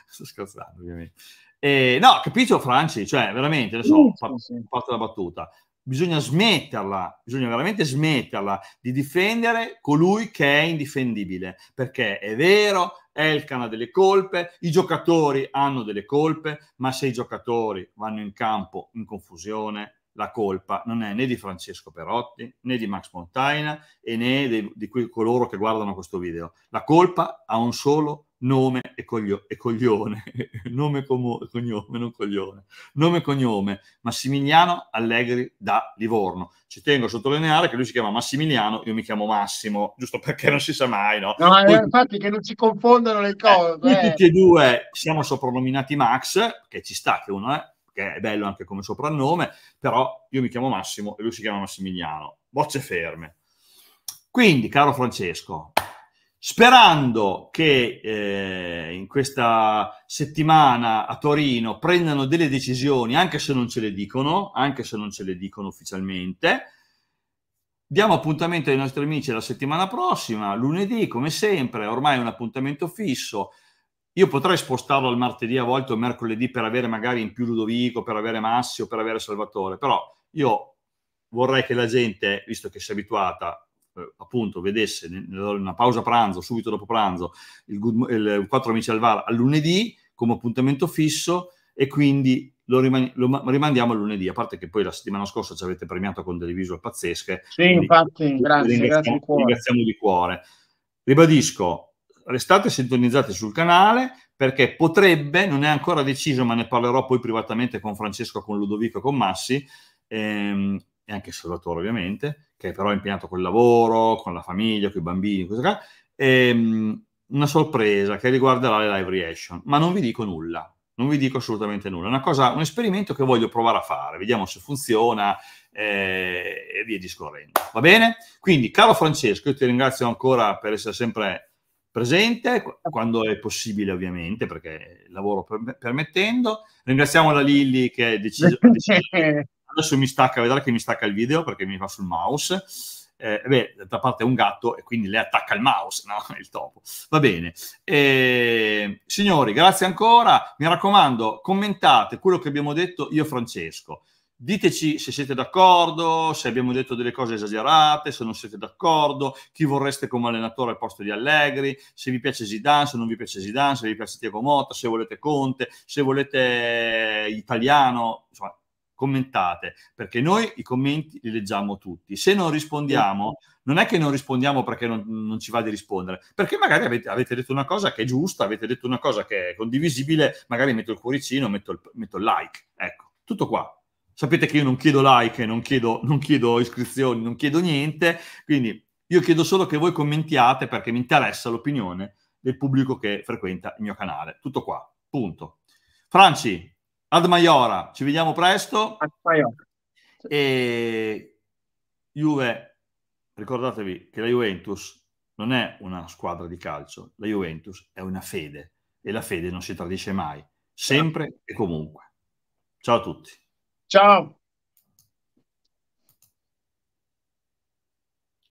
Sto scherzando, ovviamente. Eh, no, capito, Franci? Cioè, veramente, adesso sì, sì. parte la battuta. Bisogna smetterla, bisogna veramente smetterla di difendere colui che è indifendibile. Perché è vero, Elkan ha delle colpe, i giocatori hanno delle colpe, ma se i giocatori vanno in campo in confusione, la colpa non è né di Francesco Perotti, né di Max Montaina e né di, di que- coloro che guardano questo video. La colpa ha un solo nome e, coglio- e coglione, nome com- cognome, non coglione, nome e cognome, Massimiliano Allegri da Livorno. Ci tengo a sottolineare che lui si chiama Massimiliano, io mi chiamo Massimo, giusto perché non si sa mai, no? no eh, Poi, infatti che non si confondano le cose. Eh, eh. Tutti e due siamo soprannominati Max, che ci sta che uno è che è bello anche come soprannome, però io mi chiamo Massimo e lui si chiama Massimiliano. Bocce ferme. Quindi, caro Francesco, sperando che eh, in questa settimana a Torino prendano delle decisioni, anche se non ce le dicono, anche se non ce le dicono ufficialmente. Diamo appuntamento ai nostri amici la settimana prossima, lunedì come sempre, ormai è un appuntamento fisso, io potrei spostarlo al martedì a volte o mercoledì per avere magari in più Ludovico, per avere Massimo, per avere Salvatore, però io vorrei che la gente, visto che si è abituata, eh, appunto, vedesse una pausa pranzo, subito dopo pranzo, il, good, il 4 amici al VAR al lunedì come appuntamento fisso e quindi lo, riman- lo rimandiamo a lunedì, a parte che poi la settimana scorsa ci avete premiato con delle visual pazzesche. Sì, infatti, grazie, grazie di cuore. Ribadisco, restate sintonizzati sul canale perché potrebbe, non è ancora deciso, ma ne parlerò poi privatamente con Francesco, con Ludovico e con Massi, ehm, e anche Salvatore ovviamente, che però è impegnato col lavoro, con la famiglia, con i bambini, qua, ehm, una sorpresa che riguarderà le live reaction, ma non vi dico nulla, non vi dico assolutamente nulla. È un esperimento che voglio provare a fare, vediamo se funziona eh, e via discorrendo. Va bene? Quindi, caro Francesco, io ti ringrazio ancora per essere sempre presente, quando è possibile ovviamente, perché lavoro per, permettendo. Ringraziamo la Lilli che è deciso, adesso mi stacca, vedrà che mi stacca il video perché mi fa sul mouse. Eh, beh, d'altra parte è un gatto e quindi le attacca il mouse, no? Il topo. Va bene. Eh, signori, grazie ancora. Mi raccomando, commentate quello che abbiamo detto io, e Francesco. Diteci se siete d'accordo, se abbiamo detto delle cose esagerate, se non siete d'accordo, chi vorreste come allenatore al posto di Allegri, se vi piace Zidane, se non vi piace Zidane, se vi piace Diego Motta, se volete Conte, se volete Italiano, insomma, commentate, perché noi i commenti li leggiamo tutti. Se non rispondiamo, non è che non rispondiamo perché non, non ci va di rispondere, perché magari avete, avete, detto una cosa che è giusta, avete detto una cosa che è condivisibile, magari metto il cuoricino, metto il, metto il like, ecco, tutto qua. Sapete che io non chiedo like, non chiedo, non chiedo iscrizioni, non chiedo niente, quindi io chiedo solo che voi commentiate perché mi interessa l'opinione del pubblico che frequenta il mio canale. Tutto qua, punto. Franci, Ad Maiora, ci vediamo presto. Ad Maiora. E Juve, ricordatevi che la Juventus non è una squadra di calcio, la Juventus è una fede e la fede non si tradisce mai, sempre e comunque. Ciao a tutti. Tchau.